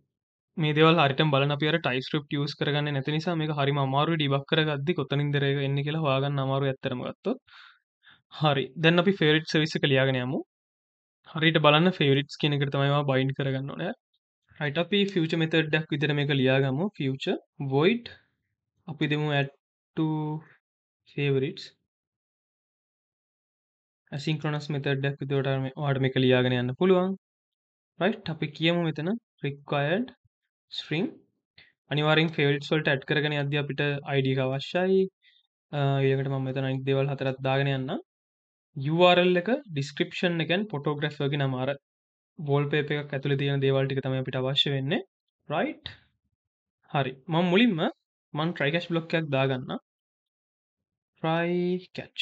මේ දෙවල් හරිට බලන අපිර ටයිස්ක්‍රප් ියස් කරගන්න නැති නිසා මේ හරි අමාරු ඩිබක් කරගද්දි කොතනින් දෙරේ එන්න කියලා හවාගන්න අමාරු ඇතරම ගත්තොත් හරි දැන් අපි ෆෙරිට් සවිස කලියාගෙන යමු හරිට බලන්න ෆෙවරිට්ස් කියනකට තමයිවා බයින්් කරගන්න නෑ රයිට අපි ෆියච මෙතඩ්ඩක් විතර මේක ලියාගම ෆියච වොයිට් අපි දෙමු ඇට්ටු ෆේවරිටස් ඇසිංක්‍රොනස් මෙතඩ්ඩක් විතෝටම වාඩ මේක ලියාගෙන යන්න පුළුවන් රයි් අපි කියමු මෙතන රික්කයඩ් ස්ත්‍රීම් අනිවාරෙන් ෆෙල්ස්වල්ට ඇට් කරගෙන අද අපිට අයිඩික අවශ්‍යයි ඒකට මම මෙතනයි දෙවල් හතරත් දාගෙන යන්න URL එක ඩිස්ක්‍රපෂන් එකන් පොටෝග්‍රෆ්ගේ නමාර බෝල්පේ එකක් ඇතුළ තියෙන දේවල්ටික තම අපිට අවශ්‍ය වෙන්නේ රයි් හරි මං මුලින්ම මන් ට්‍රයිකැශ් බ්ලොක්කයක් දාගන්න ්‍රයිකැච්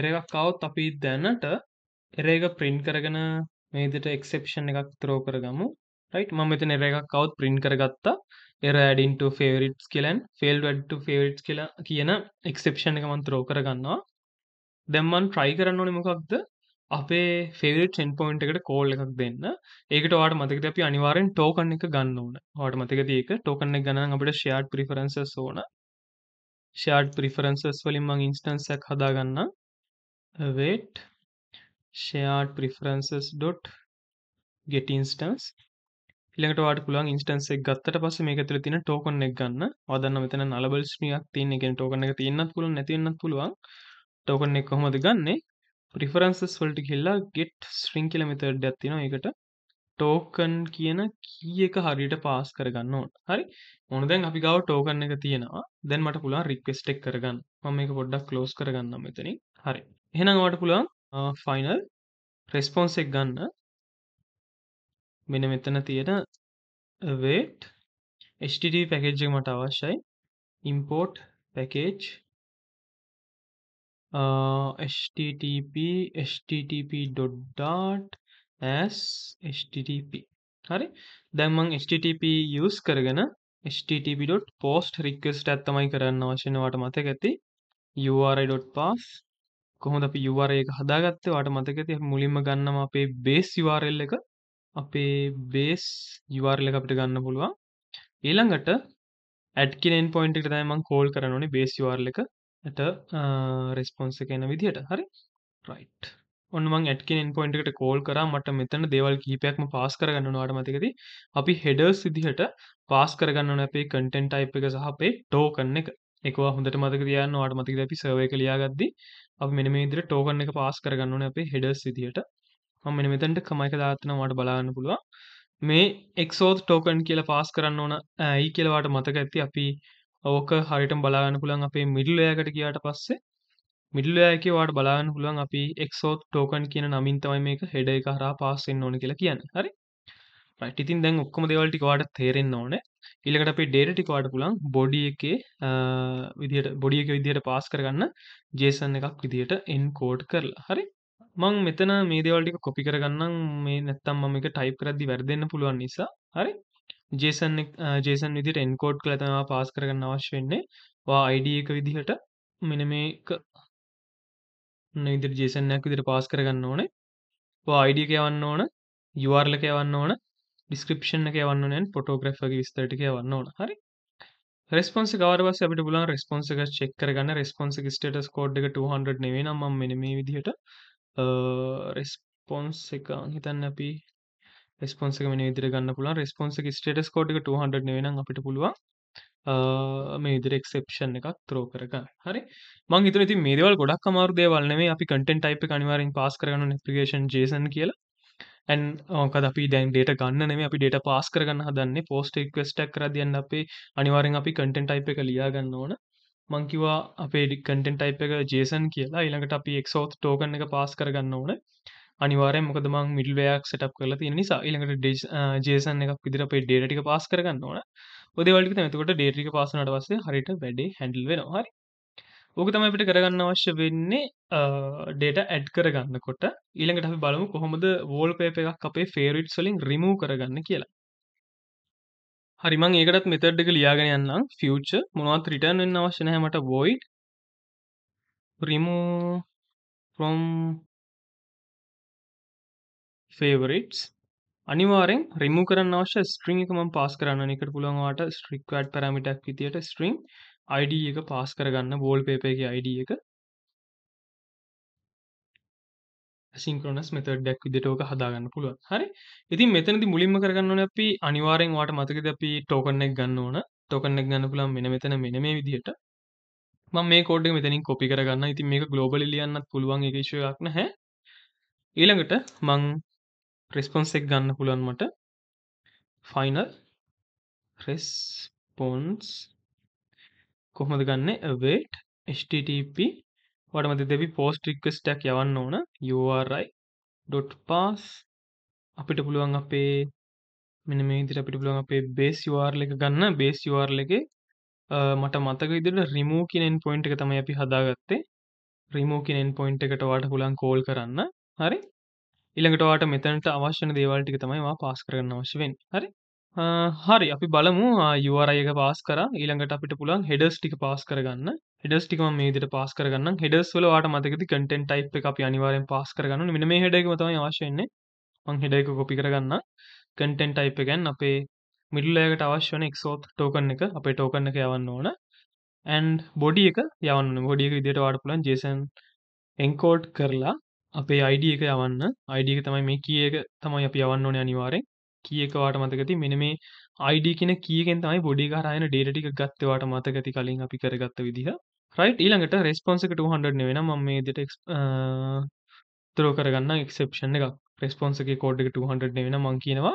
එරගක් කවත් අපි දැන්නට එරේක ප්‍රින්් කරගෙන මේ විදිහට exception එකක් throw කරගමු right මම මෙතන error එකක් આવුත් print කරගත්තා error add into favorites කියලා and fail to add to favorites කියලා කියන exception එක මම throw කරගන්නවා දැන් මම try කරන්න ඕනේ මොකක්ද අපේ favorite endpoint එකට call එකක් දෙන්න ඒකට ඔයාලට මතකද අපි අනිවාර්යෙන් token එක ගන්න ඕන ඔයාලට මතකද ඒක token එක ගන්න නම් අපිට shared preferences ඕන shared preferences වලින් මම instance එකක් හදාගන්නම් wait shared preferences dot get instance ඊළඟට ඔයාලට පුළුවන් ඉන්ස්ටන්ස් එක ගත්තට පස්සේ මේක ඇතුලේ තියෙන ටෝකන් එක ගන්න. ඔයා දන්නා මෙතන නලබල් ස්ට්‍රියක් තියෙන. ඒ කියන්නේ ටෝකන් එක තියෙන්නත් පුළුවන් නැති වෙන්නත් පුළුවන්. ටෝකන් එක කොහොමද ගන්නෙ? preferences වලට ගිහිල්ලා get string කියලා මෙතඩ් එකක් තියෙනවා. ඒකට ටෝකන් කියන කී එක හරියට පාස් කරගන්න ඕන. හරි? මොන දැන් අපි ගාව ටෝකන් එක තියෙනවා. දැන් මට පුළුවන් request එක කරගන්න. මම මේක පොඩ්ඩක් close කරගන්නම් මෙතනින්. හරි. එහෙනම් ඔයාලට පුළුවන් ෆයිනල් රෙස්පොන්ස් එක් ගන්න මෙන මෙතන තියෙන වේට් HTT පැකේජ්ජ මට අවශ්‍යයි ඉම්පෝට් පැකේජ් HTTP HTTP.ඩාට් ඇස් HTTP හරි දැම්මං HTTP යස් කරගෙන HTTP.පෝස්ට් රික්කස්ට ඇත්තමයි කරන්න වශනවට මතක ඇති URI.පස් කොහොඳ අපි URL එක හදාගත්තේ ඔයාලට මතක ඇති අපි මුලින්ම ගන්නවා අපේ base URL එක අපේ base URL එක අපිට ගන්න පුළුවන් ඊළඟට add කියන endpoint එකට තමයි මම call කරන්න ඕනේ base URL එකට response එක එන විදිහට හරි right ඔන්න මං add කියන endpoint එකට call කරා මට මෙතන දේවල් කීපයක්ම pass කරගන්න ඕන ඔයාලට මතකද අපි headers විදිහට pass කරගන්න ඕනේ අපේ content type එක සහ අපේ token එක ඒකවා හොඳට මතක තියාගන්න ඔයාලට මතකද අපි survey එක ලියාගද්දී අපි මෙන්න මේ විදිහට ටෝකන් එක පාස් කරගන්න ඕනේ අපේ headers විදිහට. මම මෙන්න මෙතනට comma එක දාලා තියෙනවා ඔයාලට බලන්න පුළුවන්. මේ XOAuth token කියලා පාස් කරන්න ඕන ඊ කියලා ඔයාලට මතක ඇති අපි ඕක හරියටම බලාගන්න පුළුවන් අපේ middle layer එකට ගියාට පස්සේ මිඩල් ෑක වාට බලාන්න පුළුවන් අපි එක්සෝත් ටෝකන් කියන නමින් තමයි මේක හෙඩ එක හරා පාස්සෙන් ඕන කියලා කියන්න හරි ඉතින් දැන් ඔක්කම දෙවල්ටි වාට තේරෙන් ඕන ඊළඟට අපේ data ටික ඔයාලට පුළුවන් body එකේ විදියට body එක විදියට pass කරගන්න JSON එකක් විදියට encode කරලා. හරි? මං මෙතන මේ දේවල් ටික copy කරගන්නම් මේ නැත්තම් මම එක type කරද්දි වැරදෙන්න පුළුවන් නිසා. හරි? JSON JSON විදියට encode කරලා තමයි pass කරගන්න අවශ්‍ය වෙන්නේ. ඔයා ID එක විදිහට මෙන්න මේක නේද JSON එකක් විදිහට පාස් කරගන්න ඕනේ. ඔය ID එක යවන්න ඕන, URL එක යවන්න ඕන, ඩිස්ක්‍රපෂන එක වන්නන පොටෝග්‍රෆගේ විස්තරටික වන්න ඕන හරි රස්පොන්ස ගවරවස අපට පුලන් රස්පොන්සක චෙක්කරගන්න රස්පොන්ස ස්ටටස් කෝඩ් එක 200 නෙවේ නම් මෙන මේ විදිහට රෙස්පොන්ස් එක හිතන්න අපි රස්පොන්ස මෙන විදිර ගන්න පුලන් රස්පොන්ස ස්ටටස් කෝඩ් එක 200 නෙවෙන අපට පුළුවන් මේ ඉදිරි එක්සෙප්ෂන් එකක් ත්‍රෝ කරගන්න හරි මං ඉතුර ති මේදවල් ගොඩක් අමාරු දේවල්නේ අපි කටෙන් ටයිප් අනිවාරෙන් පස් කරන නිස්පිකේෂන් ජේසන් කියලා ඇන් ඕකද uh, අපි දැන් ඩේට ගන්නනේ අපි ඩේට පාස් කරගන්න හදන්න පෝස්ට ක්වස්ටක් කරදියන්න අපේ අනිවාරෙන් අපි කටෙන්ට අයිප එක ලියාගන්න ඕන මංකිවා අපේ ඩිකටෙන්ට අයිප එක ජේසන් කියලා ඉළඟට අපි එක්සෝත් ටෝකන එක පාස් කරගන්න ඕන අනිවාරය මොකද මං මිඩල්වයක් සටප් කරලා තියෙන නිසා ඉළඟට ජේසන් uh, එකක් විදිර අපේ ඩේටික පාස් කරගන්න ඕන ඔදවලට මෙතකොට ඩේටික පාසනට පස්සේ හරිට වැඩේ හැඩල් වෙන හරි ඕක තම අපිට කරගන්න අවශ්‍ය වෙන්නේ ඩේට ඇඩ් කරගන්න කොට ඊළඟට අපි බලමු කොහොමද වෝල් පේප එකක් අපේ ෆේරිට් සොලින් රිමූ කරගන්න කියලා හරිමං ඒකටත් මෙතඩ්ඩක ලියාගෙන යන්නම් ෆියච මොනවත් රිටර්න් වෙන්න අවශ්‍ය නෑමට බොයිඩ් රිමූ ෆ්‍රොම් ෆේවරිට්ස් අනිවාරෙන් රිමු කරන්න අවශ්‍ය ස්ට්‍රිං එකම පාස් කරන්න එකට පුළුවන්වාට ස්ට්‍රික්වඩ් පරමිටක් විදියට ස්ට්‍රීම් ID එක පාස් කරගන්න වෝල්පේප එක ID එක සිංක්‍රොනස් මෙතඩ් ඩක් විදිහට ඕක හදාගන්න පුළුවන්. හරි. ඉතින් මෙතනදී මුලින්ම කරගන්න ඕනේ අපි අනිවාර්යෙන් ඔයාලට මතකද අපි ටෝකන් එක ගන්න ඕන. ටෝකන් එක ගන්න පුළුවන් මෙන්න මෙතන මෙන්න මේ විදිහට. මම මේ කෝඩ් එක මෙතනින් කොපි කරගන්න. ඉතින් මේක ග්ලෝබලි ලියන්නත් පුළුවන් ඒක ඉෂුව එකක් නැහැ. ඊළඟට මං රෙස්පොන්ස් එක ගන්න පුළුවන් මට ෆයිනල් රෙස්පොන්ස් කොහොමද ගන්න wait http ඔයාට මතක තිබි post request එකක් යවන්න ඕන uri.pass අපිට පුළුවන් අපේ මෙන්න මේ විදිහට අපිට පුළුවන් අපේ base url එක ගන්න base url එකේ මට මතක විදිහට remove කියන endpoint එක තමයි අපි හදාගත්තේ remove කියන endpoint එකට ඔයාට පුළුවන් call කරන්න හරි ඊළඟට ඔයාට මෙතනට අවශ්‍ය වෙන දේවල් ටික තමයි ඔයා පාස් කරගන්න අවශ්‍ය වෙන්නේ හරි හරි අපි බලමු යුවරයක පාස් කර ඊළඟට අපිට පුළන් හෙඩස් ටික පාස් කරගන්න හෙඩස් ටිකම මේදිට පාස් කරගන්න හෙඩස් වලවාට මතකති කටෙන් ටයි් එක අපි අනිවාරෙන් පාස් කරගන්න මෙන මේ හෙඩක තම අවශයන්නේ මං හෙඩයක කොපි කරගන්න කටෙන් ටයි් එකැන් අපේ මිඩල්ලයකට අවශ්‍යන එක්සෝත් ටෝකන් එක අපේ ටෝකන්න එක යවන්න ඕන ඇන් බොඩි එක යවන්න බොඩියක විදිට වාට පුලන් ජේසන් එන්කෝඩ් කරලා අපේ අයිඩ එක යවන්න අයිඩියක තමයි මේ කිය එක තමයි අප යවන්න ඕන අනිවාරෙන් කී එක වාට මතක ඇති මෙන්න මේ ID කියන කී එකෙන් තමයි බොඩි එක හරහා එන data ටික ගත්තේ වාට මතක ඇති කලින් අපි කරගත්ත විදිහ. right ඊළඟට response එක 200 නෙවෙයි නම් මම මේ විදිහට throw කරගන්න exception එකක්. response එකේ code එක 200 නෙවෙයි නම් මම කියනවා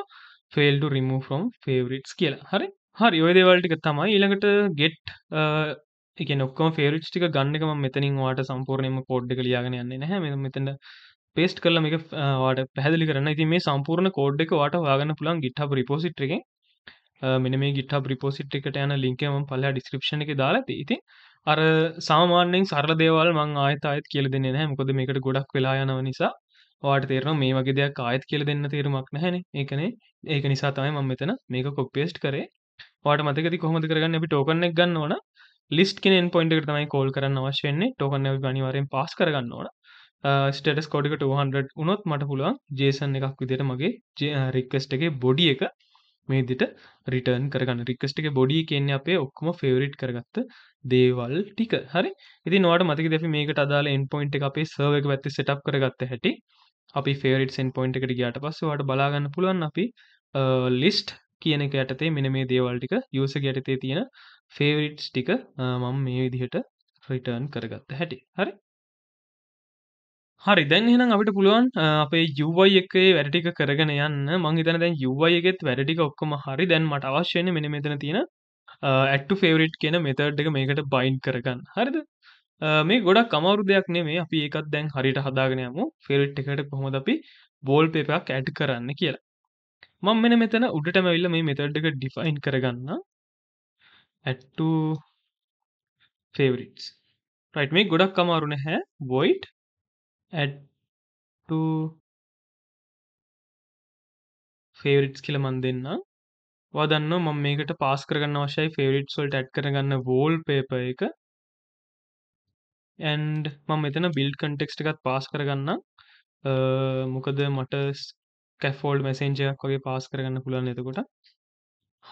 fail to remove from favorites කියලා. හරි. හරි ඔය දේවල් ටික තමයි ඊළඟට get ඒ කියන්නේ ඔක්කොම favorites ටික ගන්න එක මම මෙතනින් ඔයාලට සම්පූර්ණයෙන්ම code එක ලියාගෙන යන්නේ නැහැ. මෙතන පේස්ට් කරලා මේක වාට පැහැදිලි කරන්න ඉතින් මේ සම්පූර්ණ කෝඩ් එක වාට හොයාගන්න පුළුවන් GitHub repository එකෙන් මෙන්න මේ GitHub repository එකට යන link එක මම පල්ලෙහා description එකේ දාලා තියෙයි. ඉතින් අර සාමාන්‍යයෙන් සරල දේවල් මං ආයෙත් ආයෙත් කියලා දෙන්නේ නැහැ. මොකද මේකට ගොඩක් වෙලා යනව නිසා ඔයාට තේරෙනවා මේ වගේ දෙයක් ආයෙත් කියලා දෙන්න තේරුමක් නැහැනේ. ඒකනේ ඒක නිසා තමයි මම මෙතන මේක copy paste කරේ. ඔයාට මතකද කොහොමද කරගන්නේ අපි token එක ගන්න ඕන. list කෙනෙන් point එකට තමයි call කරන්න අවශ්‍ය වෙන්නේ. token එක අනිවාර්යෙන් pass කරගන්න ඕන. ස්ටටස් කොඩිකට 200 වුණොත් මට පුළුවන් JSON එකක් විදිහට මගේ රික්වෙස්ට් එකේ බොඩි එක මේ විදිහට රිටර්න් කරගන්න රික්වෙස්ට් එකේ බොඩි කියන්නේ අපේ ඔක්කොම ෆේවරිට් කරගත්ත දේවල් ටික හරි ඉතින් ඔයාලට මතකද අපි මේකට අදාළ end point එක අපේ server එක පැත්තේ setup කරගත්ත හැටි අපි ෆේවරිට්ස් end point එකට ගියාට පස්සේ ඔයාලට බලා ගන්න පුළුවන් අපි list කියන එක යටතේ මෙන්න මේ දේවල් ටික user යටතේ තියෙන ෆේවරිට්ස් ටික මම මේ විදිහට රිටර්න් කරගත්ත හැටි හරි හරි දැන් එහෙනම් අපිට පුළුවන් අපේ UI එකේ වැඩ ටික කරගෙන යන්න. මං හිතන්නේ දැන් UI එකෙත් වැඩ ටික ඔක්කොම හරි. දැන් මට අවශ්‍ය වෙන්නේ මෙන්න මෙතන තියෙන add to favorite කියන method එක මේකට bind කරගන්න. හරිද? මේ ගොඩක් අමාරු දෙයක් නෙමෙයි. අපි ඒකත් දැන් හරියට හදාගෙන යමු. favorite එකට කොහොමද අපි wallpaper එකක් add කරන්න කියලා. මම මෙන්න මෙතන උඩටම ඇවිල්ලා මේ method එක define කරගන්න. add to favorites. right මේ ගොඩක් අමාරු නැහැ. void ඇඩ් ටු ෆේවරිට්ස් කියල මන් දෙන්න වදන්න මම මේකට පාස් කරගන්න අවශ්‍යයි ෆේවරිට් සොල්ට ඇඩ් කරගන්න වෝල් පේප එක ඇන්ඩ් මම මෙතන බිල්් කන්ටෙක්ස්ට එකත් පාස් කරගන්න මොකද මට කැෆෝල්ඩ් මැසෙන්ජයක් වගේ පාස් කරගන්න පුළන් එතකොට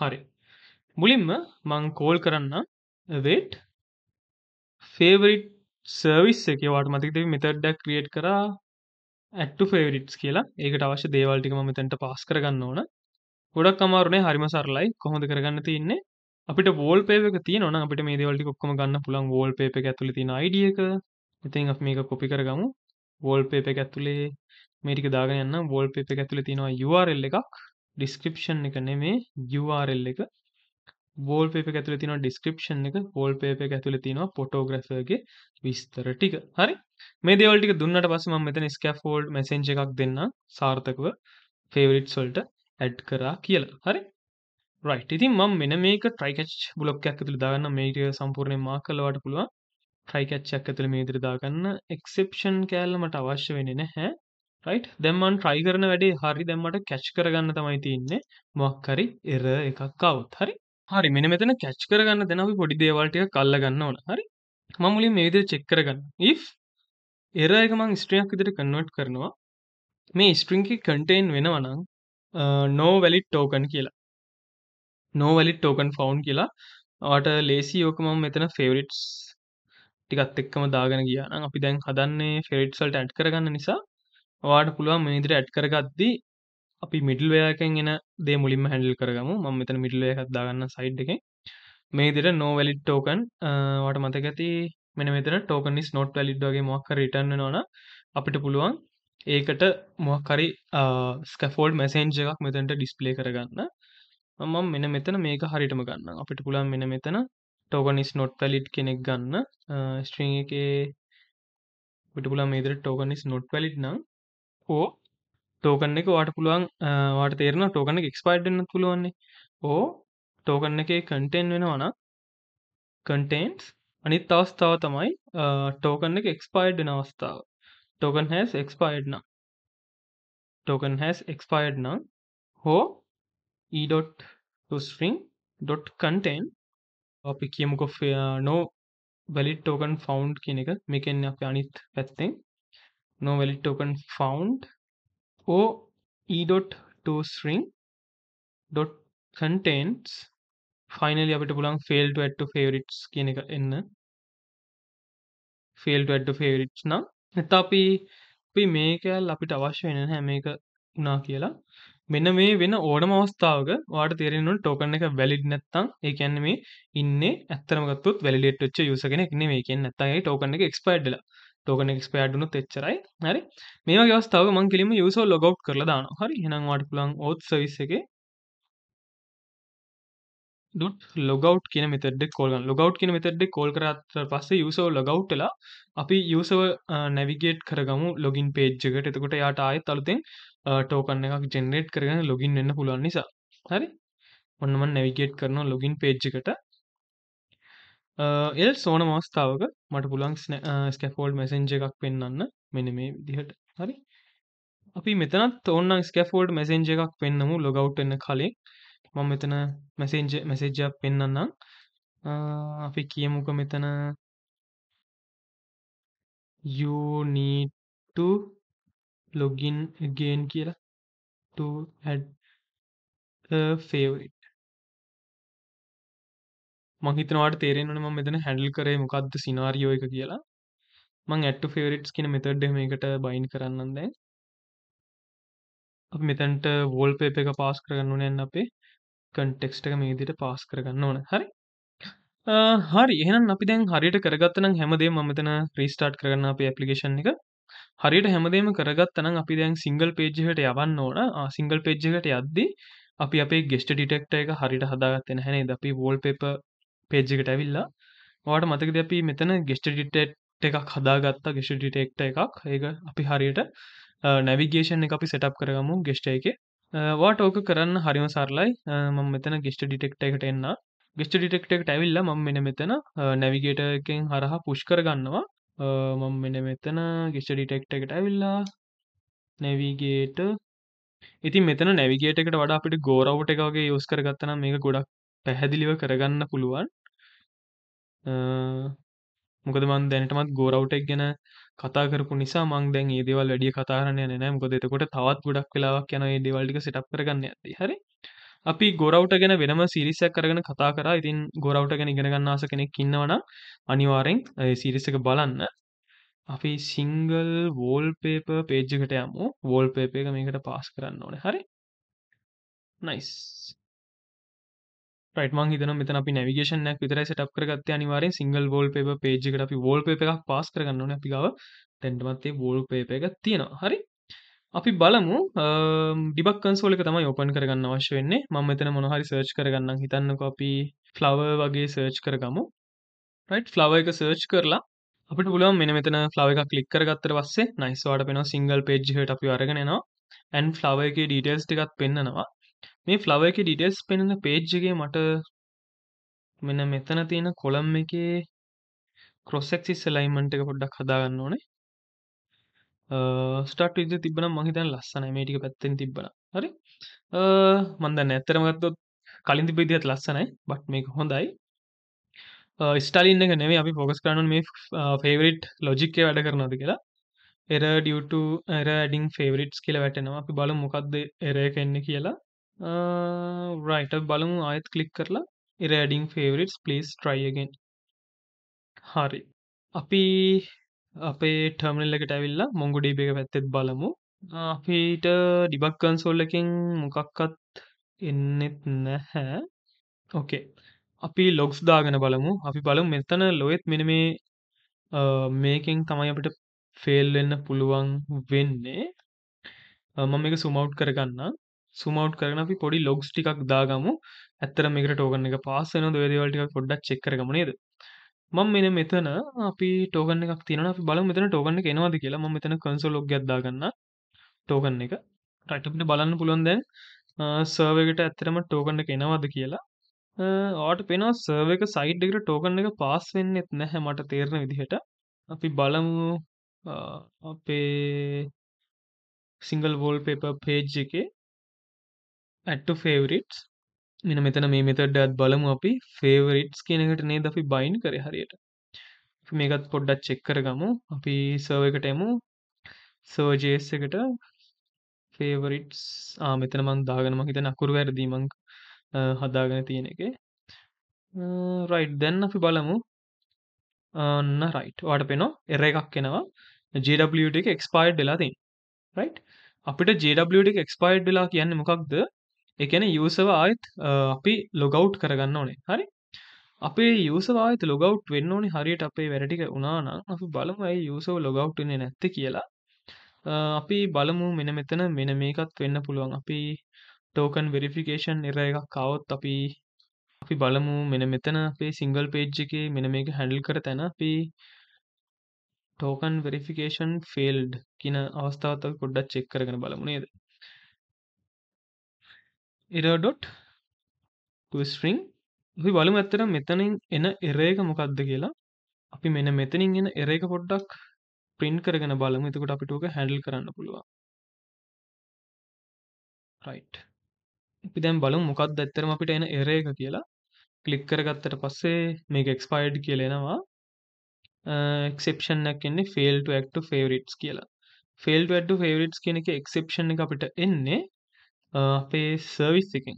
හරි මුලින්ම මං කෝල් කරන්න වෙට් ෆේවරිට් සර්විස් එක වාට මතිකද මෙතඩ්ඩක් ක්‍රියට් කර ඇට්ට ෆෙවරිට්ස් කියලා ඒකට අවශ්‍ය දේවල්ටික මෙතැන්ට පස් කරගන්න ඕන ගොඩක් අමාරුණේ හරිම සරලයි කොහොඳ කරගන්න තියන්නේ අපිට ෝල් පේක තිය න අපට මේ දවල්ටි ඔක්කම ගන්න පුළන් ෝල් පේ ඇතුල තින අයිඩියක ඉතින් අප මේක කොපි කරගමු වෝල් පේප ඇතුලේ මේටික දාගන්න වෝල් පේප ඇතුල තියෙනවා යුරල් එකක් ඩිස්ක්‍රපෂන් එක නෙමේ යුරල් එක වෝල් පේප ඇතුල තින ඩිස්ක්‍රපෂන් එක පෝල් පේප ඇතුල තිනවා පොටෝග්‍රසගේ විස්තර ටික හරි මේ දෙවල්ටික දුන්නට පසම මෙතන ස්කෆෝල්ඩ් මසෙන්ච එකක් දෙන්න සාර්ථකව ෆේවරිට් සොල්ට ඇඩ් කරා කියලා හරි රයිට ඉතින් මම මෙන මේක ට්‍රයිකච් බ්ලොක් ඇතුළ දාගන්න මේටිය සම්පූර්ණය මා කලවට පුළුවන් ට්‍රයිකච්චක් ඇතුළ මේ දිරිදාගන්න එක්සෙප්ෂන් කෑල්ලමට අවශ්‍ය වෙන නැහැ රයිට් දෙම්මන් ට්‍රයි කරන වැඩේ හරි දැම්මට කැච් කරගන්න තමයි තියන්නේ මොක්කරි එර එකක් අවුත් හරි හරි මෙන මෙතන කැච් කරගන්න දෙන අපි පොඩි දේවල්ටික කල්ලගන්න ඕන හරි මමුලින් මේ විදිර චෙක් කරගන්න ඉ එර එක මං ස්ට්‍රියක් විදිර කන්නවට් කරනවා මේ ස්ට්‍රිංකි කටේන් වෙනවනං නෝ වැලි ටෝකන් කියලා නෝ වැලි ටෝකන් ෆවන්් කියලා ආට ලේසි යෝක මම මෙතන ෆෙවරිට්ස් ටිකත් එක්කම දාගෙන ගියාන අපි දැන් හදන්නේ ෆෙරිට්සල්ට ඇඩ් කරගන්න නිසා වාට පුළුවන් මේදිර ඇඩ් කරගත්දී අපි මිඩල්වයකෙන් එන දේ මුලින්ම හැඩල් කරගම ම මෙතන මිටල්ලය එකත් දාගන්න සයිඩ් එක මේ දිට නෝවැලිඩ් ටෝකන් වට මතකඇති මෙන මෙතර ටෝකනිස් නොට් වැලිඩ්ගේ මොක්ක රිටන්න නොන අපිට පුළුවන් ඒකට මොහකරි ස්කෆෝල්ඩ් මැසේන්ජ එකක් මෙතැන්ට ඩිස්පලේ කරගන්න මම මෙන මෙතන මේක හරිටම ගන්න අපිට පුළන් මෙන මෙතන ටෝගනිස් නොට් වැලිට් කෙනෙක් ගන්න ස්ට්‍රීගේ පිටපුලා මේදර ටෝගනිස් නොට් වැලිට් නම් හෝ ටෝකන් එක වාට පුළුවන් වාට තේරෙන ටෝකන එක්ස්පයිඩ්න්න පුළුවන්නේ ඕ ටෝකන් එකේ කටෙන් වෙනවන කටේන්ස් අනිත් අවස්ථාව තමයි ටෝකන් එක එක්ස්පයිඩ්න අවස්ථාව ටෝකන් හැස් එක්ස්පයිඩ් නම් ටෝකන් හැස් එක්ස්පයිඩ් නම් හෝ e.string.contain අපි කියමුකො නෝ වැලිට ටෝකන් ෆවන්් කියන එක මේකෙන් අප අනිත් පැත්තෙන් නෝ වැලි ටෝකන් ෆවන්් or e dot toString dot contains finally අපිට පුළන් ෆෙල් ඇට්ට ෆේවරිට්ස් කියන එක එන්න ෆෙල් ඇඩ්ඩ ෆේවරිට්ස් නම් නැත අපි අපි මේකඇල් අපිට අවශ්‍ය වෙන හැම එක වනා කියලා මෙන්න මේ වෙන ඕඩම අවස්ථාවක වාට තේරෙනු ටෝකන එක වැලිඩ් නැත්තං ඒකැන්න මේ ඉන්න ඇතරමගත්තුත් වැලිට් ච්ච යුස කෙනෙක් නෙ මේ කියෙන් නැතයි ටෝකන එක එක්ස්පයිඩ්ල තෝකන ක්ස්පයාඩ්නුත් එච්චරයි හරි මේ ගවස්ථාව මං කිලිම යුසෝ ලොගව් කරලා දාන හරි හෙනම් වාට පුලන් ඔත් සවිස එක ලොගව් කියන මෙතෙඩ කෝල් ලොගව් කියන මෙතෙඩ් කෝල් කරත් පස්සේ යුසෝ ලොගව්ටලා අපි යුසව නැවිගේට් uh, කරගමු ලොගින් පේජ්ජකට එතකොට යාට ආයත් අලුතෙන් ටෝකන්න uh, එකක් ජෙනරේට් කරගෙන ලොගින් වෙන්න පුළුවන් නිසා හරි ඔන්නම නැවිගේට් කරන ලොගින් පේජ්ජකට එල් සෝන මස්ථාවක මට පුලන් ස්කැෆෝල්ඩ් මැසෙන්ජ එකක් පෙන්න්න මෙන මේ දිහට හරි අපි මෙතනත් ඔන්න ස්කෆෝල්ඩ් මැසෙන්ජ එකක් පෙන්න්නමු ලොගවට්න්න කලේ මං මෙතන මැසෙන්ජ මැසෙජ්ජක් පෙන්න්නම් අපි කියමුක මෙතන යනීට ලොගින් ගේන් කියලා ෆේවරිට් මහිතනවාට තේරෙන්වන ම මෙතන හැඩල් කරේ මොකක්ද සිනාරියෝ එක කියලා මං ඇට් ෆෙවරිට්ස් කියන මෙතඩ්ඩ මේකට බයින් කරන්න දැන් අප මෙතැන්ට වෝල් පේප එක පාස් කරගන්න නෑන් අපේ කන්ටෙක්ස්ට එක මේදිට පාස් කරගන්න ඕන හරි හරි එහෙනම් අපි දැන් හරියට කරගත්තනම් හැමදේ මතන ප්‍රීස්ටාට් කරන්න අප ඇපලිකේෂන් එක හරියට හැමදේම කරගත්තනම් අපි දැන් සිංගල් පේජ්හට යවන්න ඕන සිංගල් පේජ්ජකට යද්දී අපි අපේ ගෙස්ට ඩිටෙක්ට එක හරිට හදාගත්තෙන හැනේ ද අපි වෝල් පේප පේජ්ජකට ඇවිල්ලා වාට මතක දැපී මෙතන ගෙස්ටිටිට් එකක් හදාගත්තා ගෙස්ටිටෙක්ට එකක් ඒක අපි හරියට නැවිගේෂන් එක අපි සටප් කරගමු ගෙස්ට එක වාට ඕක කරන්න හරිම සරලයි ම මෙතන ගෙස්ට ඩිටෙක්ට එකට එන්න ගෙස්ට ඩිටෙක්ට එකට ඇවිල්ල ම මෙන මෙතන නැවිගේට එකෙන් හරහා පුෂ් කරගන්නවා මම මෙන මෙතන ගෙස්ට ඩිටෙක්ට එකට ඇවිල්ලා නැවිගේට ඉතින් මෙතන නැවිගේට එකට වඩා අපිට ගෝරවට එකගේ යෝස් කරගත්තන මේක ගොඩක් පැහැදිලිව කරගන්න පුළුවන් මොකද මන් දැනටමත් ගෝරවටෙක් ගැන කතා කරපු නිසා මං දැන් ඒ දේවල් වැඩිය කතාරණය නෑ මොකද එතකොට තවත් ගොඩක් වෙලාවක් යන ඒ දේවල්ටික සිටප් කරගන්න ඇති හරි අපි ගොරව්ට ගැන වෙනම සිරිසයක් කරගෙන කතා කරා ඉතින් ගොරව්ට ගැන ඉගෙනගන්න ආස කෙනෙක් ඉන්නවන අනිවාරෙන් සිරිසක බලන්න අපි සිංගල් වෝල් පේප පේජ්ජකට යමු වෝල් පේපේක මේකට පාස් කරන්න ඕන හරි නයිස් රයිට් මං හිතන මෙතන අපි නැවිගේෂනයක් විතරයි සටප් කරගත්තේ අනිවාර්යෙන් සිංගල් වෝල්පේපර් page එකට අපි wallpaper එකක් pass කරගන්න ඕනේ අපි ගාව දැන්ටමත් ඒ wallpaper එක තියෙනවා හරි අපි බලමු ඩිබක් කන්සෝල එක තමයි ඔපන් කරගන්න අවශ්‍ය වෙන්නේ මම මෙතන මොනහරි සර්ච් කරගන්න හිතන්නකො අපි flower වගේ සර්ච් කරගමු රයිට් flower එක සර්ච් කරලා අපිට පුළුවන් මෙන්න මෙතන ෆ්ලව එක ක්ලික් කරගත්තට පස්සේ නයිස්වාට පෙනවා සිංගල් පේජ් හට අපි අරගෙනනවා ඇන් ෆ්ලව එක ඩීටේල්ස් ටිකත් පෙන්න්නනවා මේ ෆ්ලව එකේ ඩීටේල්ස් පෙනෙන පේජ් එකේ මට මෙන්න මෙතන තියෙන කොලම් එකේ ක්‍රොස් ඇක්සිස් ඇලයින්මන්ට් එක පොඩ්ඩක් හදා ගන්න ඕනේ. ස්ටාර්ට් විදිහට තිබ්බනම් මං හිතන්නේ ලස්සනයි මේ ටික පැත්තෙන් තිබ්බනම්. හරි? මන් දන්නේ ඇත්තටම ගත්තොත් කලින් තිබ්බ විදිහට ලස්සනයි. බට් මේක හොඳයි. ස්ටලින් එක නෙවේ අපි පොගස් කරන්න මේ ෆේවරිට් ලොජික්කේ වැඩ කරනද කියලා එර ඩියටු එර ඩින් ෆේවරිට්ස් කියල වැටෙනවා අපි බල මොකක්ද එරය කන්න කියලා රයිට බලමු ආයත් කලික් කරලා ඉරෑඩිං ෆේවරිටස් පලිස් ට්‍රයිගෙන් හරි අපි අපේ ටර්මිනල් එකට ඇවිල්ලා මොංගොඩීබ එක පැත්තෙත් බලමු අපිට ඩිබක් කන්සෝල්ලකින් මොකක්කත් එන්නෙත් නැහැ ඕකේ අපි ලොග්ස් දාගෙන බලමු අපි බලමු මෙතන ලොවෙත් මෙන මේ මේකෙන් තමයි අපිට ෆෙල් වෙන්න පුළුවන් වෙන්නේ මම එක සුමවට් කරගන්න සුමවට් කරන අපි පොඩි ලොග්ස් ටිකක් දාගමු ඇත්තර මේකට ටෝගන්න එක පාසන දොේදවල්ටික පොඩ්ඩක් චෙක්කරගම නේද මං මෙන මෙතන අපි ටෝගන එකක් තින බල මෙතන ටෝගන්න එනවාද කියලා ම මෙතන කන්සල් ලොග දාගන්න ටෝගන්න එක රටපිට බලන්න පුළොන් දැන් සර්වකට ඇත්තරම ටෝගන්න එනවාද කියලා ඕට පෙන සර්වක සයිඩ්ඩෙකට ටෝගන්න එක පාස් වෙන්නෙත් නැහැ මට තේරණ විදිහට අපි බලමු අපේ සිංගල් වෝල් පේප පේජ් එකේ ඇට්ටු ෆේවරිට්ස් මෙන මෙතන මේ මෙතඩ්ඩත් බලමු අපි ෆේවරිට්ස් කියනකට නේ දි බයින් කර හරියට මේකත් පොඩ්ඩත් චෙක් කරගමු අපි සර්වකට එමු සර්ජස් එකට ෆේවරිට්ස් ආ මෙතන මං දාගනම හිතන අකුරු වැරදීමං හදාගෙන තියෙන එක රයිට් දැන් අපි බලමු ඔන්න රයිට් වාට පෙනෝ එර එකක් එෙනවා ජඩ එක එක්ස්පයිඩ් වෙලාතින් රයිට් අපිට ජඩ එක එක්ස්පයිඩ් වෙලා කියන්න මොකක්ද එකන යසව ආයත් අපි ලොගව් කරගන්න ඕනේ හරි අපේ යසවාත ලොගව් වෙන්න ඕනි හරියට අපේ වැරටික උනානම් අපි බලමයි යසව ලොගව්ටනේ නැත්ත කියලා අපි බලමු මෙන මෙතන මෙන මේකත් වෙන්න පුළුවන් අපි ටෝකන් වෙරිෆිකේෂන් නිර එකක් කවත් අපි අපි බලමු මෙන මෙතන අපේ සිංගල් පේජ් එක මෙන මේක හැඩල් කර තැන අපි ටෝකන් වෙරිෆිකේෂන් ෆෙල්ඩ් කියන අවස්ථාවත කොඩ්ඩක් චෙක් කරගෙන බලමු නේද error dot toString අපි බලමු ඇත්තටම මෙතනින් එන error එක මොකක්ද කියලා. අපි මෙන්න මෙතනින් එන error එක පොඩ්ඩක් print කරගෙන බලමු. එතකොට අපිට ඕක handle කරන්න පුළුවන්. right. අපි දැන් බලමු මොකක්ද ඇත්තටම අපිට එන error එක කියලා. click කරගත්තට පස්සේ මේක expired කියලා එනවා. එක්සෙප්ෂන් එකක් එන්නේ fail to act to favorites කියලා. fail to act to favorites කියන එක exception එක අපිට එන්නේ අපේ සර්විස් එකෙන්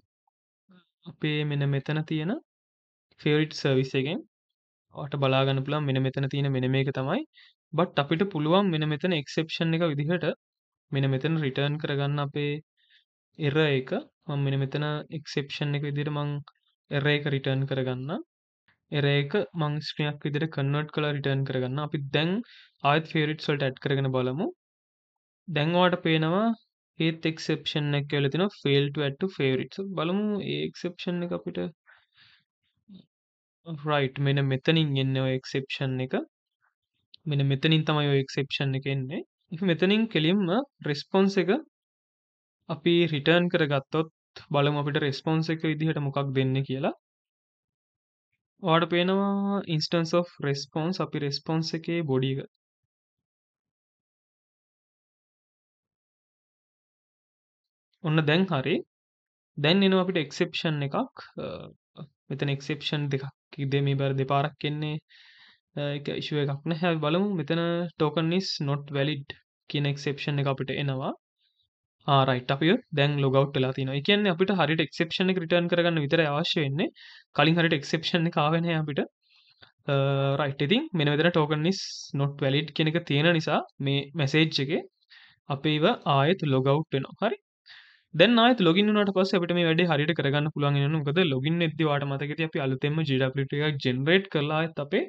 අපේ මෙන මෙතන තියෙන ෆෙවරිට් සර්විස් එකෙන් ඔට බලාගන්න පුළන් මෙන මෙතන තියෙන මෙන මේක තමයි බට් අපිට පුළුවන් මෙන මෙතන එක්සෙප්ෂන් එක විදිහට මෙන මෙතන රිටර්න් කරගන්න අපේ එර එක මං මෙන මෙතන එක්සෙප්ෂන් එක විදිර මං එර එක රිටර්න් කරගන්න එර එක මං ස්ට්‍රියක් විදිර කන්නට් කලා රිටර්න් කරගන්න අපි දැන් ආයත් ෆිරිට් සොල්ට ඇට් කරගෙන බලමු දැන්වාට පේනවා ඒත් එක්සෙප්ෂන් එක කියලා තියෙනවා fail to add to favorites බලමු ඒ එක්සෙප්ෂන් එක අපිට right මෙන්න මෙතනින් එන්නේ ඔය එක්සෙප්ෂන් එක මෙන්න මෙතනින් තමයි ඔය එක්සෙප්ෂන් එක එන්නේ මෙතනින් කෙලින්ම රෙස්පොන්ස් එක අපි රිටර්න් කරගත්තොත් බලමු අපිට රෙස්පොන්ස් එක විදිහට මොකක් දෙන්න කියලා ඔයාට පේනවා ඉන්ස්ටන්ස් of රෙස්පොන්ස් අපි රෙස්පොන්ස් එකේ බොඩි එක ඔන්න දැන් හරි දැන් එනවා අපිට එක්සෙප්ෂන් එකක් මෙතන එක්සෙප්ෂන් දෙකක් ඉදේ මේ බර දෙපාරක් කියන්නේ එක ඉශුව එකක් නැහැ බලමු මෙතන ටෝකන් is not valid කියන එක්සෙප්ෂන් එක අපිට එනවා ආරයිට් අපි දැන් ලොගවට් වෙලා තිනවා කියන්නේ අපිට හරියට එක්සෙප්ෂන් එක රිටර්න් කරගන්න විතරයි අවශ්‍ය වෙන්නේ කලින් හරියට එක්සෙප්ෂන් එක ආවේ නැහැ අපිට රයිට් ඉතින් මෙන විතර ටෝකනිස් නොට් වැලිඩ් කෙනෙක තියෙන නිසා මේ මැසේජ් එක අපේ ආයෙත් ලොගව් වෙනවා හරි දැන් ආයත ලොගින් වුණාට පස්සේ අපිට මේ වැඩේ හරියට කරගන්න පුළුවන් වෙනවා මොකද ලොගින් වෙද්දී වාට මතකයි අපි අලුතෙන්ම GWT එකක් ජෙනරේට් කරලා ආයෙත් අපේ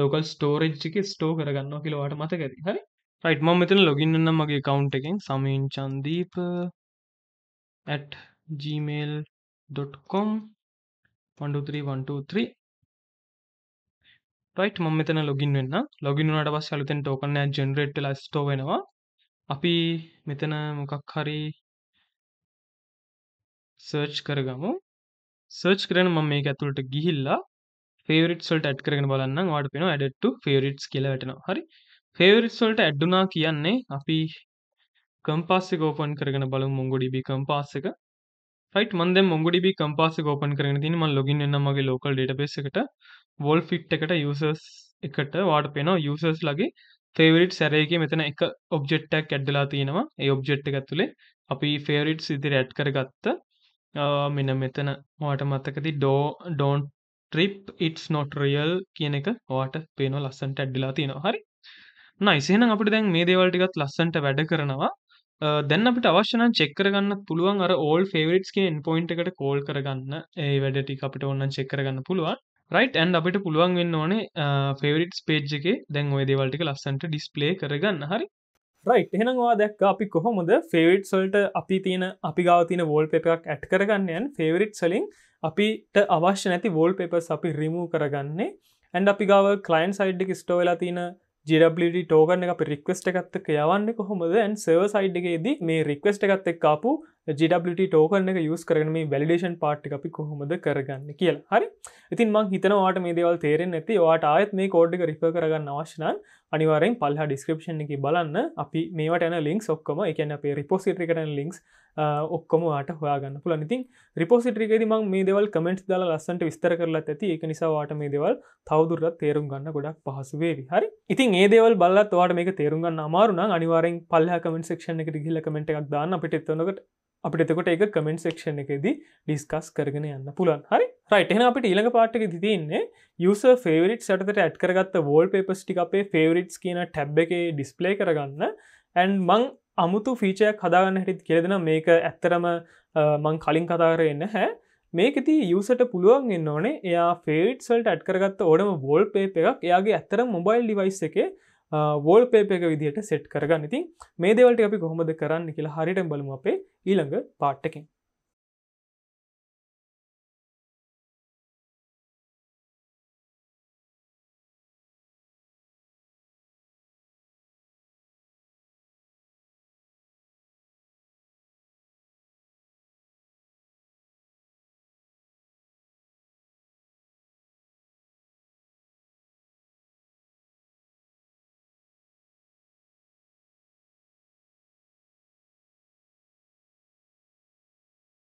ලෝකල් ස්ටෝරේජ් එකේ ස්ටෝර් කරගන්නවා කියලා වාට මතකයි හරි රයිට් මම මෙතන ලොගින් වෙනනම් මගේ account එකෙන් සමීන් චන්දීප @gmail.com 123123 රයිට් මම මෙතන ලොගින් වෙන්න ලොගින් වුණාට පස්සේ අලුතෙන් ටෝකන් එකක් ජෙනරේට් වෙලා ස්ටෝර් වෙනවා අපි මෙතන මොකක් හරි සර්ච් කරගමු සර්ච් කරන මම මේ ඇතුළට ගිහිල්ලා ෆේවරිට් සොල්ට ඇඩ් කරගෙන බලන්න වාට පෙන ඇඩට්ටු ෆේවරිට්ස් කියලටනවා හරි ෆේවරිට් සොල්ට ඇඩ්ඩුනා කියන්නේ අපි කම්පාස්ස ගෝපන් කරගෙන බලු මුංගොඩිබි කම්පාස්ස එක යිට මන්ද මුගඩිබි කම්පාස ගෝපන් කරන තිනම ලොගින් එන්න මගේ ලෝකල් ඩටපේසකට වොල් ෆිට් එකට යුසස් එකට වාට පෙනවා යුසස් ලගේ ෆේවරිට් සැරයගේ මෙතන එක ඔබ්ෙට්ටක් ඇඩ්ඩලා තියෙනවා ඒ ඔබ්ෙට් එකඇතුළේ අපි ෆේවරිට් සිදිර ඇඩ් කරගත්ත මෙන මෙතන වාට මතකති ඩෝ ඩෝන් ට්‍රිප් ඉටස් නොට රියල් කියන එක වාට පේනෝ ලස්සන්ට ඇඩ්ඩිලා තියෙනවා හරි නයිසිහන අපට දැන් මේ දේවල්ටිකත් ලස්සන්ට වැඩ කරනවා දැන් අපට අවශ්‍යන චෙක්කරගන්න පුළුවන් අර ඕල් ෆේවරිටස් කියෙන් පොයින්ට එකට කෝල් කරගන්න ඒ වැඩටි අපට ඔන්න චෙක්කරගන්න පුළුවන් රයිට් ඇන් අපිට පුළුවන් වෙන්න ඕනේ ෆෙවරිටස් පේජ් එක දැන් ඔය දේවල්ටික ලස්සන්ට ඩිස්පලේ කරගන්න හරි රයිට් එහෙනවා දැක් අපි කොහොමද ෆෙවිට් සල්ට අපි තියෙන අපි ගාවතින වෝල් පෙපයක් ඇට් කරගන්නයන් ෆෙවරිට් සලින් අපිට අවශ්‍ය නැති වෝල් පෙපස් අපි රිමූ කරගන්නේ ඇන්ඩ අපි ගාව කලයින් සයිඩ්ඩි ස්ටෝවෙලා තින ජිඩබ්ලි ටෝගන්න අප රික්වස්ට එකත්තක යවන්න කොහොමද ඇන් සව සයිඩ්ගේදී මේ රික්වස්ට එකත් එක්කාපු ජඩට ටෝකන එක යස් කරන මේ වැලිඩේෂන් පාට් අපි කොහොමද කරගන්න කියලා හරි ඉතින් මං හිතනවාට මේ දේවල් තේරෙන් ඇති වාට ආයත් මේ කෝඩ්ඩ රිප කරගන්න අවශ්‍යනන් අනිවාරෙන් පල්හ ඩිස්ක්‍රපෂන් එක බලන්න අපි මේට න ලින්ක් ඔක්කම එකන අපේ රිපෝසිටරි කරන ලින්ක්ස් ඔක්කොම වාට හොයාගන්න පුල ඉතින් රිපෝසිටරිකෙද මං මේ දෙවල් කමෙන්ට් දාලා ලස්සන්ට විස්තර කරලා ඇති එක නිසා වාට මේ දෙවල් තවදුරත් තේරුම් ගන්න ගොඩක් පහසුවේවි හරි ඉතින් ඒ දේවල් බලත් වාට මේක තේරුම් ගන්න අමාරුන අනිවාරෙන් පල්හ කමෙන්ට ක්ෂණ එක ගිල්ල කමෙන්ට් එකක් දාන්න අපිට එත්තනකට අපට එතකොට එක කමෙන්ට් සෙක්ෂණ එකෙදී ඩිස්කස් කරගෙන යන්න පුළන් හරි රයිට එන අපට ඊළඟ පාට්ක තිතින්නේ යස ෆේවරිට් සටට ඇට් කරගත්ත වෝල් පේපස්ටි අපේ ෆේවරිට්ස් කියන ටැබ් එක ඩිස්පලේ කරගන්න ඇන් මං අමුතු ෆීචයක් හදාගන්න හැටිත් කියලෙදෙන මේක ඇත්තරම මං කලින් කතාරන්න හැ මේකති යසට පුළුවන් එන්න ඕනේ එයා ෆේට්සල්ට ඇට් කරගත්ත ඕඩම වෝල් පේප එකක් එයාගේ ඇත්තර මොබයිල් ඩිවයිස් එකේ වෝල් පේපයක විදිහට සෙට් කරගන්න ඉතින් මේ දෙවලට අපි කොහොමද කරන්න කියලා හරිට බලමු අපේ ඊළඟ පාට්ටකින්